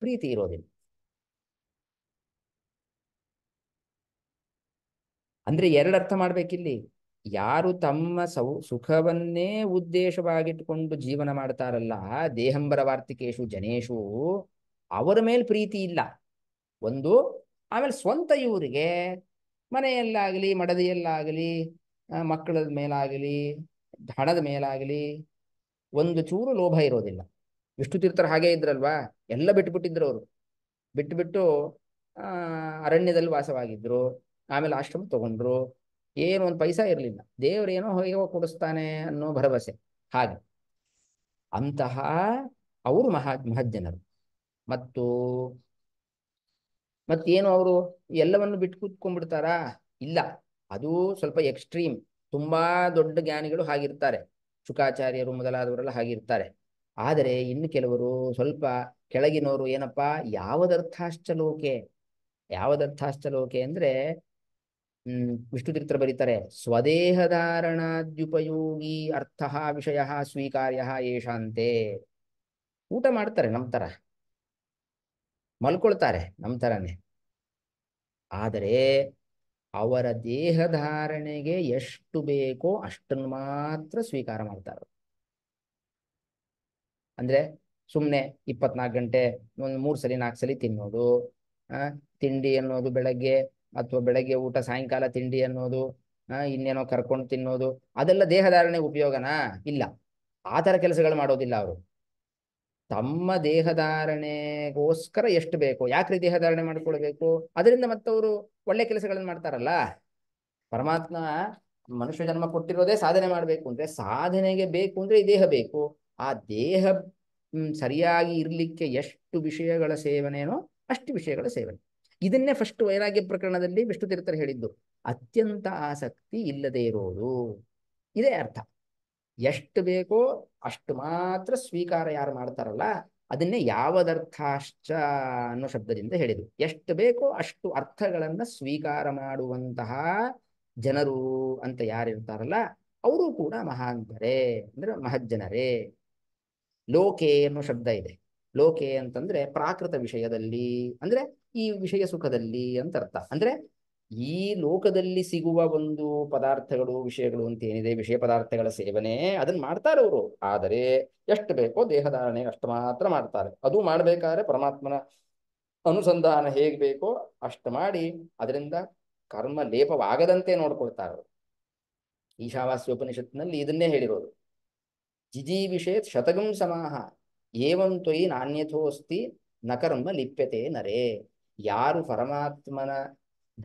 ಪ್ರೀತಿ ಇರೋದಿಲ್ಲ ಅಂದ್ರೆ ಅರ್ಥ ಮಾಡ್ಬೇಕಿಲ್ಲಿ ಯಾರು ತಮ್ಮ ಸೌ ಸುಖವನ್ನೇ ಉದ್ದೇಶವಾಗಿಟ್ಟುಕೊಂಡು ಜೀವನ ಮಾಡ್ತಾರಲ್ಲ ದೇಹಂಬರ ವಾರ್ತಿಕೇಶು ಜನೇಶು ಅವರ ಮೇಲೆ ಪ್ರೀತಿ ಇಲ್ಲ ಒಂದು ಆಮೇಲೆ ಸ್ವಂತ ಇವರಿಗೆ ಮನೆಯಲ್ಲಾಗಲಿ ಮಡದಿಯಲ್ಲಾಗಲಿ ಮಕ್ಕಳ ಮೇಲಾಗಲಿ ಹಣದ ಮೇಲಾಗಲಿ ಒಂದು ಚೂರು ಲೋಭ ಇರೋದಿಲ್ಲ ವಿಷ್ಣು ತೀರ್ಥರು ಹಾಗೆ ಇದ್ರಲ್ವಾ ಎಲ್ಲ ಬಿಟ್ಬಿಟ್ಟಿದ್ರು ಅವರು ಬಿಟ್ಟು ಬಿಟ್ಟು ಅರಣ್ಯದಲ್ಲಿ ವಾಸವಾಗಿದ್ರು ಆಮೇಲೆ ಆಶ್ರಮ ತಗೊಂಡ್ರು ಏನು ಒಂದು ಪೈಸಾ ಇರಲಿಲ್ಲ ಏನೋ ಹೋಗಿ ಕೊಡಿಸ್ತಾನೆ ಅನ್ನೋ ಭರವಸೆ ಹಾಗೆ ಅಂತಹ ಅವರು ಮಹಾ ಮಹಜ್ಜನರು ಮತ್ತು ಮತ್ತೇನು ಅವರು ಎಲ್ಲವನ್ನು ಬಿಟ್ಟು ಕೂತ್ಕೊಂಡ್ಬಿಡ್ತಾರಾ ಇಲ್ಲ ಅದು ಸ್ವಲ್ಪ ಎಕ್ಸ್ಟ್ರೀಮ್ ತುಂಬಾ ದೊಡ್ಡ ಜ್ಞಾನಿಗಳು ಹಾಗಿರ್ತಾರೆ ಶುಕಾಚಾರ್ಯರು ಮೊದಲಾದವರೆಲ್ಲ ಹಾಗಿರ್ತಾರೆ ಆದರೆ ಇನ್ನು ಕೆಲವರು ಸ್ವಲ್ಪ ಕೆಳಗಿನವರು ಏನಪ್ಪಾ ಯಾವದರ್ಥಾಶ್ಚಲೋಕೆ ಯಾವದರ್ಥಾಶ್ಚಲೋಕೆ ಅಂದ್ರೆ ಹ್ಮ್ ವಿಷ್ಣು ತೀರ್ಥರು ಬರೀತಾರೆ ಧಾರಣಾದ್ಯುಪಯೋಗಿ ಅರ್ಥ ವಿಷಯ ಸ್ವೀಕಾರ್ಯ ಏಷಾಂತೆ ಊಟ ಮಾಡ್ತಾರೆ ನಮ್ ತರ ಮಲ್ಕೊಳ್ತಾರೆ ನಮ್ ತರನೇ ಆದರೆ ಅವರ ದೇಹಧಾರಣೆಗೆ ಎಷ್ಟು ಬೇಕೋ ಅಷ್ಟನ್ನು ಮಾತ್ರ ಸ್ವೀಕಾರ ಮಾಡ್ತಾರೆ ಅಂದ್ರೆ ಸುಮ್ಮನೆ ಇಪ್ಪತ್ನಾಲ್ಕು ಗಂಟೆ ಒಂದು ಮೂರು ಸಲ ನಾಲ್ಕು ಸಲ ತಿನ್ನೋದು ತಿಂಡಿ ಅನ್ನೋದು ಬೆಳಗ್ಗೆ ಅಥವಾ ಬೆಳಗ್ಗೆ ಊಟ ಸಾಯಂಕಾಲ ತಿಂಡಿ ಅನ್ನೋದು ಇನ್ನೇನೋ ಕರ್ಕೊಂಡು ತಿನ್ನೋದು ಅದೆಲ್ಲ ದೇಹಧಾರಣೆ ಉಪಯೋಗನಾ ಇಲ್ಲ ಆ ಥರ ಕೆಲಸಗಳು ಮಾಡೋದಿಲ್ಲ ಅವರು ತಮ್ಮ ದೇಹಧಾರಣೆಗೋಸ್ಕರ ಎಷ್ಟು ಬೇಕು ಯಾಕ್ರಿ ದೇಹಧಾರಣೆ ಮಾಡ್ಕೊಳ್ಬೇಕು ಅದರಿಂದ ಮತ್ತವರು ಒಳ್ಳೆ ಕೆಲಸಗಳನ್ನು ಮಾಡ್ತಾರಲ್ಲ ಪರಮಾತ್ಮ ಮನುಷ್ಯ ಜನ್ಮ ಕೊಟ್ಟಿರೋದೇ ಸಾಧನೆ ಮಾಡಬೇಕು ಅಂದ್ರೆ ಸಾಧನೆಗೆ ಬೇಕು ಅಂದ್ರೆ ಈ ದೇಹ ಬೇಕು ಆ ದೇಹ ಸರಿಯಾಗಿ ಇರಲಿಕ್ಕೆ ಎಷ್ಟು ವಿಷಯಗಳ ಸೇವನೆನೋ ಅಷ್ಟು ವಿಷಯಗಳ ಸೇವನೆ ಇದನ್ನೇ ಫಸ್ಟ್ ವೈರಾಗ್ಯ ಪ್ರಕರಣದಲ್ಲಿ ವಿಷ್ಣು ತೀರ್ಥರು ಹೇಳಿದ್ದು ಅತ್ಯಂತ ಆಸಕ್ತಿ ಇಲ್ಲದೆ ಇರೋದು ಇದೇ ಅರ್ಥ ಎಷ್ಟು ಬೇಕೋ ಅಷ್ಟು ಮಾತ್ರ ಸ್ವೀಕಾರ ಯಾರು ಮಾಡ್ತಾರಲ್ಲ ಅದನ್ನೇ ಯಾವದರ್ಥಾಶ್ಚ ಅನ್ನೋ ಶಬ್ದದಿಂದ ಹೇಳಿದರು ಎಷ್ಟು ಬೇಕೋ ಅಷ್ಟು ಅರ್ಥಗಳನ್ನು ಸ್ವೀಕಾರ ಮಾಡುವಂತಹ ಜನರು ಅಂತ ಯಾರಿರ್ತಾರಲ್ಲ ಅವರು ಕೂಡ ಮಹಾಂತರೇ ಅಂದ್ರೆ ಮಹಜ್ಜನರೇ ಲೋಕೆ ಅನ್ನೋ ಶಬ್ದ ಇದೆ ಲೋಕೆ ಅಂತಂದ್ರೆ ಪ್ರಾಕೃತ ವಿಷಯದಲ್ಲಿ ಅಂದ್ರೆ ಈ ವಿಷಯ ಸುಖದಲ್ಲಿ ಅಂತ ಅರ್ಥ ಅಂದ್ರೆ ಈ ಲೋಕದಲ್ಲಿ ಸಿಗುವ ಒಂದು ಪದಾರ್ಥಗಳು ವಿಷಯಗಳು ಅಂತ ಏನಿದೆ ವಿಷಯ ಪದಾರ್ಥಗಳ ಸೇವನೆ ಅದನ್ನ ಮಾಡ್ತಾರೆ ಅವರು ಆದರೆ ಎಷ್ಟು ಬೇಕೋ ದೇಹಧಾರಣೆ ಅಷ್ಟು ಮಾತ್ರ ಮಾಡ್ತಾರೆ ಅದು ಮಾಡ್ಬೇಕಾದ್ರೆ ಪರಮಾತ್ಮನ ಅನುಸಂಧಾನ ಹೇಗೆ ಬೇಕೋ ಅಷ್ಟು ಮಾಡಿ ಅದರಿಂದ ಕರ್ಮ ಲೇಪವಾಗದಂತೆ ನೋಡ್ಕೊಳ್ತಾರೆ ಅವರು ಈಶಾವಾಸ್ಯ ಉಪನಿಷತ್ನಲ್ಲಿ ಇದನ್ನೇ ಹೇಳಿರೋದು ಜಿಜಿ ವಿಷಯ ಶತಗಂ ಸಮಾಹ ಏವಂತ್ವಯಿ ನಾಣ್ಯಥೋಸ್ತಿ ಕರ್ಮ ಲಿಪ್ಯತೆ ನರೇ ಯಾರು ಪರಮಾತ್ಮನ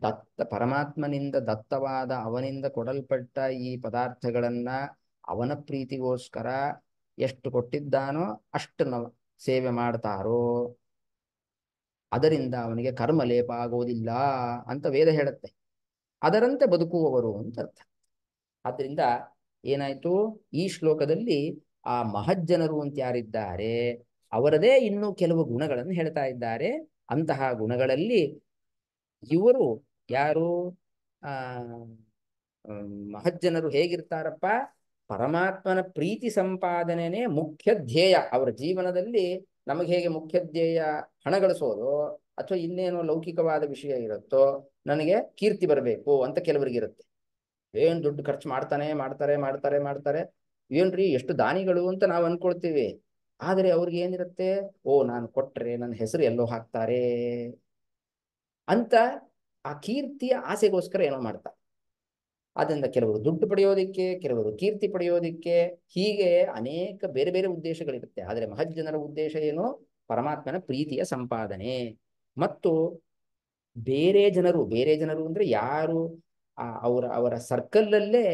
ದತ್ತ ಪರಮಾತ್ಮನಿಂದ ದತ್ತವಾದ ಅವನಿಂದ ಕೊಡಲ್ಪಟ್ಟ ಈ ಪದಾರ್ಥಗಳನ್ನ ಅವನ ಪ್ರೀತಿಗೋಸ್ಕರ ಎಷ್ಟು ಕೊಟ್ಟಿದ್ದಾನೋ ಅಷ್ಟು ನ ಸೇವೆ ಮಾಡ್ತಾರೋ ಅದರಿಂದ ಅವನಿಗೆ ಕರ್ಮ ಲೇಪ ಆಗೋದಿಲ್ಲ ಅಂತ ವೇದ ಹೇಳುತ್ತೆ ಅದರಂತೆ ಬದುಕುವವರು ಅಂತ ಅರ್ಥ ಆದ್ರಿಂದ ಏನಾಯ್ತು ಈ ಶ್ಲೋಕದಲ್ಲಿ ಆ ಮಹಜ್ಜನರು ಅಂತ ಯಾರಿದ್ದಾರೆ ಅವರದೇ ಇನ್ನೂ ಕೆಲವು ಗುಣಗಳನ್ನು ಹೇಳ್ತಾ ಇದ್ದಾರೆ ಅಂತಹ ಗುಣಗಳಲ್ಲಿ ಇವರು ಯಾರು ಆ ಮಹಜ್ಜನರು ಹೇಗಿರ್ತಾರಪ್ಪ ಪರಮಾತ್ಮನ ಪ್ರೀತಿ ಸಂಪಾದನೆನೇ ಮುಖ್ಯ ಧ್ಯೇಯ ಅವರ ಜೀವನದಲ್ಲಿ ನಮಗೆ ಹೇಗೆ ಮುಖ್ಯ ಧ್ಯೇಯ ಹಣ ಗಳಿಸೋದು ಅಥವಾ ಇನ್ನೇನೋ ಲೌಕಿಕವಾದ ವಿಷಯ ಇರುತ್ತೋ ನನಗೆ ಕೀರ್ತಿ ಬರಬೇಕು ಅಂತ ಕೆಲವರಿಗಿರುತ್ತೆ ಏನ್ ದುಡ್ಡು ಖರ್ಚು ಮಾಡ್ತಾನೆ ಮಾಡ್ತಾರೆ ಮಾಡ್ತಾರೆ ಮಾಡ್ತಾರೆ ಏನ್ರಿ ಎಷ್ಟು ದಾನಿಗಳು ಅಂತ ನಾವು ಅನ್ಕೊಳ್ತೀವಿ ಆದರೆ ಅವ್ರಿಗೆ ಏನಿರುತ್ತೆ ಓ ನಾನು ಕೊಟ್ರೆ ನನ್ನ ಹೆಸರು ಎಲ್ಲೋ ಹಾಕ್ತಾರೆ ಅಂತ ಆ ಕೀರ್ತಿಯ ಆಸೆಗೋಸ್ಕರ ಏನೋ ಮಾಡ್ತಾ ಆದ್ದರಿಂದ ಕೆಲವರು ದುಡ್ಡು ಪಡೆಯೋದಿಕ್ಕೆ ಕೆಲವರು ಕೀರ್ತಿ ಪಡೆಯೋದಿಕ್ಕೆ ಹೀಗೆ ಅನೇಕ ಬೇರೆ ಬೇರೆ ಉದ್ದೇಶಗಳಿರುತ್ತೆ ಆದರೆ ಮಹಜ್ಜನರ ಉದ್ದೇಶ ಏನು ಪರಮಾತ್ಮನ ಪ್ರೀತಿಯ ಸಂಪಾದನೆ ಮತ್ತು ಬೇರೆ ಜನರು ಬೇರೆ ಜನರು ಅಂದರೆ ಯಾರು ಅವರ ಅವರ ಸರ್ಕಲ್ಲಲ್ಲೇ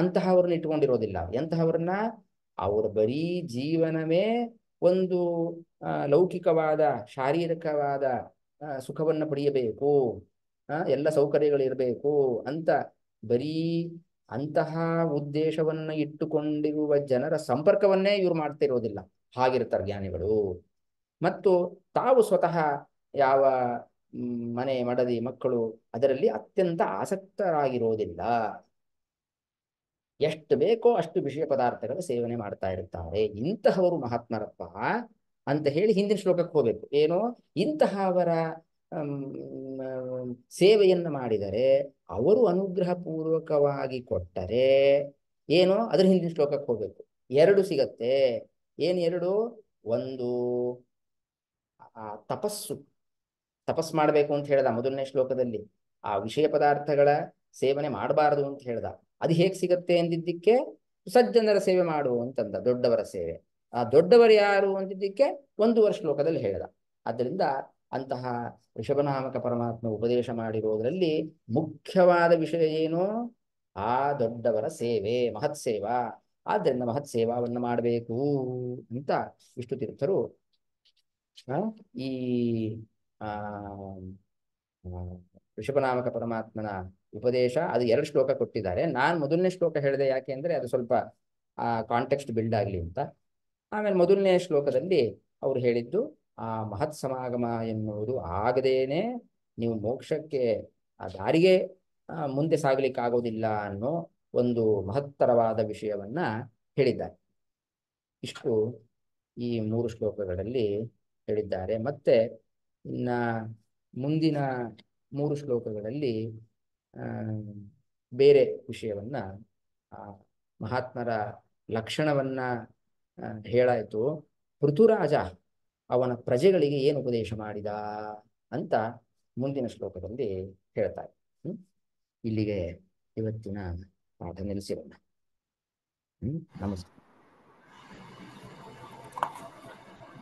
ಅಂತಹವ್ರನ್ನ ಇಟ್ಕೊಂಡಿರೋದಿಲ್ಲ ಎಂತಹವ್ರನ್ನ ಅವರ ಬರೀ ಜೀವನವೇ ಒಂದು ಲೌಕಿಕವಾದ ಶಾರೀರಿಕವಾದ ಸುಖವನ್ನು ಪಡೆಯಬೇಕು ಎಲ್ಲ ಸೌಕರ್ಯಗಳಿರಬೇಕು ಅಂತ ಬರೀ ಅಂತಹ ಉದ್ದೇಶವನ್ನ ಇಟ್ಟುಕೊಂಡಿರುವ ಜನರ ಸಂಪರ್ಕವನ್ನೇ ಇವ್ರು ಮಾಡ್ತಿರೋದಿಲ್ಲ ಹಾಗಿರ್ತಾರೆ ಜ್ಞಾನಿಗಳು ಮತ್ತು ತಾವು ಸ್ವತಃ ಯಾವ ಮನೆ ಮಡದಿ ಮಕ್ಕಳು ಅದರಲ್ಲಿ ಅತ್ಯಂತ ಆಸಕ್ತರಾಗಿರೋದಿಲ್ಲ ಎಷ್ಟು ಬೇಕೋ ಅಷ್ಟು ವಿಷಯ ಪದಾರ್ಥಗಳ ಸೇವನೆ ಮಾಡ್ತಾ ಇರ್ತಾರೆ ಇಂತಹವರು ಮಹಾತ್ಮರಪ್ಪ ಅಂತ ಹೇಳಿ ಹಿಂದಿನ ಶ್ಲೋಕಕ್ಕೆ ಹೋಗಬೇಕು ಏನೋ ಇಂತಹವರ ಸೇವೆಯನ್ನು ಮಾಡಿದರೆ ಅವರು ಅನುಗ್ರಹ ಪೂರ್ವಕವಾಗಿ ಕೊಟ್ಟರೆ ಏನೋ ಅದ್ರ ಹಿಂದಿನ ಶ್ಲೋಕಕ್ಕೆ ಹೋಗಬೇಕು ಎರಡು ಸಿಗತ್ತೆ ಏನು ಎರಡು ಒಂದು ಆ ತಪಸ್ಸು ತಪಸ್ ಮಾಡಬೇಕು ಅಂತ ಹೇಳ್ದ ಮೊದಲನೇ ಶ್ಲೋಕದಲ್ಲಿ ಆ ವಿಷಯ ಪದಾರ್ಥಗಳ ಸೇವನೆ ಮಾಡಬಾರದು ಅಂತ ಹೇಳ್ದ ಅದು ಹೇಗೆ ಸಿಗತ್ತೆ ಎಂದಿದ್ದಕ್ಕೆ ಸಜ್ಜನರ ಸೇವೆ ಮಾಡು ಅಂತಂದ ದೊಡ್ಡವರ ಸೇವೆ ಆ ದೊಡ್ಡವರು ಯಾರು ಅಂತಿದ್ದಕ್ಕೆ ಒಂದು ವರ್ಷ ಶ್ಲೋಕದಲ್ಲಿ ಹೇಳಿದ ಆದ್ದರಿಂದ ಅಂತಹ ಋಷಭನಾಮಕ ಪರಮಾತ್ಮ ಉಪದೇಶ ಮಾಡಿರುವುದರಲ್ಲಿ ಮುಖ್ಯವಾದ ವಿಷಯ ಏನು ಆ ದೊಡ್ಡವರ ಸೇವೆ ಮಹತ್ ಸೇವಾ ಆದ್ದರಿಂದ ಮಹತ್ ಸೇವಾವನ್ನು ಮಾಡಬೇಕು ಅಂತ ವಿಷ್ಣು ತೀರ್ಥರು ಈ ಆ ಋಷಭನಾಮಕ ಪರಮಾತ್ಮನ ಉಪದೇಶ ಅದು ಎರಡು ಶ್ಲೋಕ ಕೊಟ್ಟಿದ್ದಾರೆ ನಾನು ಮೊದಲನೇ ಶ್ಲೋಕ ಹೇಳಿದೆ ಯಾಕೆ ಅಂದ್ರೆ ಅದು ಸ್ವಲ್ಪ ಆ ಕಾಂಟೆಕ್ಸ್ಟ್ ಬಿಲ್ಡ್ ಆಗಲಿ ಅಂತ ಆಮೇಲೆ ಮೊದಲನೇ ಶ್ಲೋಕದಲ್ಲಿ ಅವರು ಹೇಳಿದ್ದು ಆ ಮಹತ್ ಸಮಾಗಮ ಎನ್ನುವುದು ಆಗದೇನೆ ನೀವು ಮೋಕ್ಷಕ್ಕೆ ಆ ದಾರಿಗೆ ಮುಂದೆ ಆಗೋದಿಲ್ಲ ಅನ್ನೋ ಒಂದು ಮಹತ್ತರವಾದ ವಿಷಯವನ್ನ ಹೇಳಿದ್ದಾರೆ ಇಷ್ಟು ಈ ಮೂರು ಶ್ಲೋಕಗಳಲ್ಲಿ ಹೇಳಿದ್ದಾರೆ ಮತ್ತೆ ಇನ್ನ ಮುಂದಿನ ಮೂರು ಶ್ಲೋಕಗಳಲ್ಲಿ ಬೇರೆ ವಿಷಯವನ್ನ ಮಹಾತ್ಮರ ಲಕ್ಷಣವನ್ನ ಹೇಳಾಯಿತು ಋತುರಾಜ ಅವನ ಪ್ರಜೆಗಳಿಗೆ ಏನು ಉಪದೇಶ ಮಾಡಿದ ಅಂತ ಮುಂದಿನ ಶ್ಲೋಕದಲ್ಲಿ ಹೇಳ್ತಾರೆ ಹ್ಮ್ ಇಲ್ಲಿಗೆ ಇವತ್ತಿನ ಪಾಠ ನಿಲ್ಲಿಸಿರೋಣ ಹ್ಮ್ ನಮಸ್ಕಾರ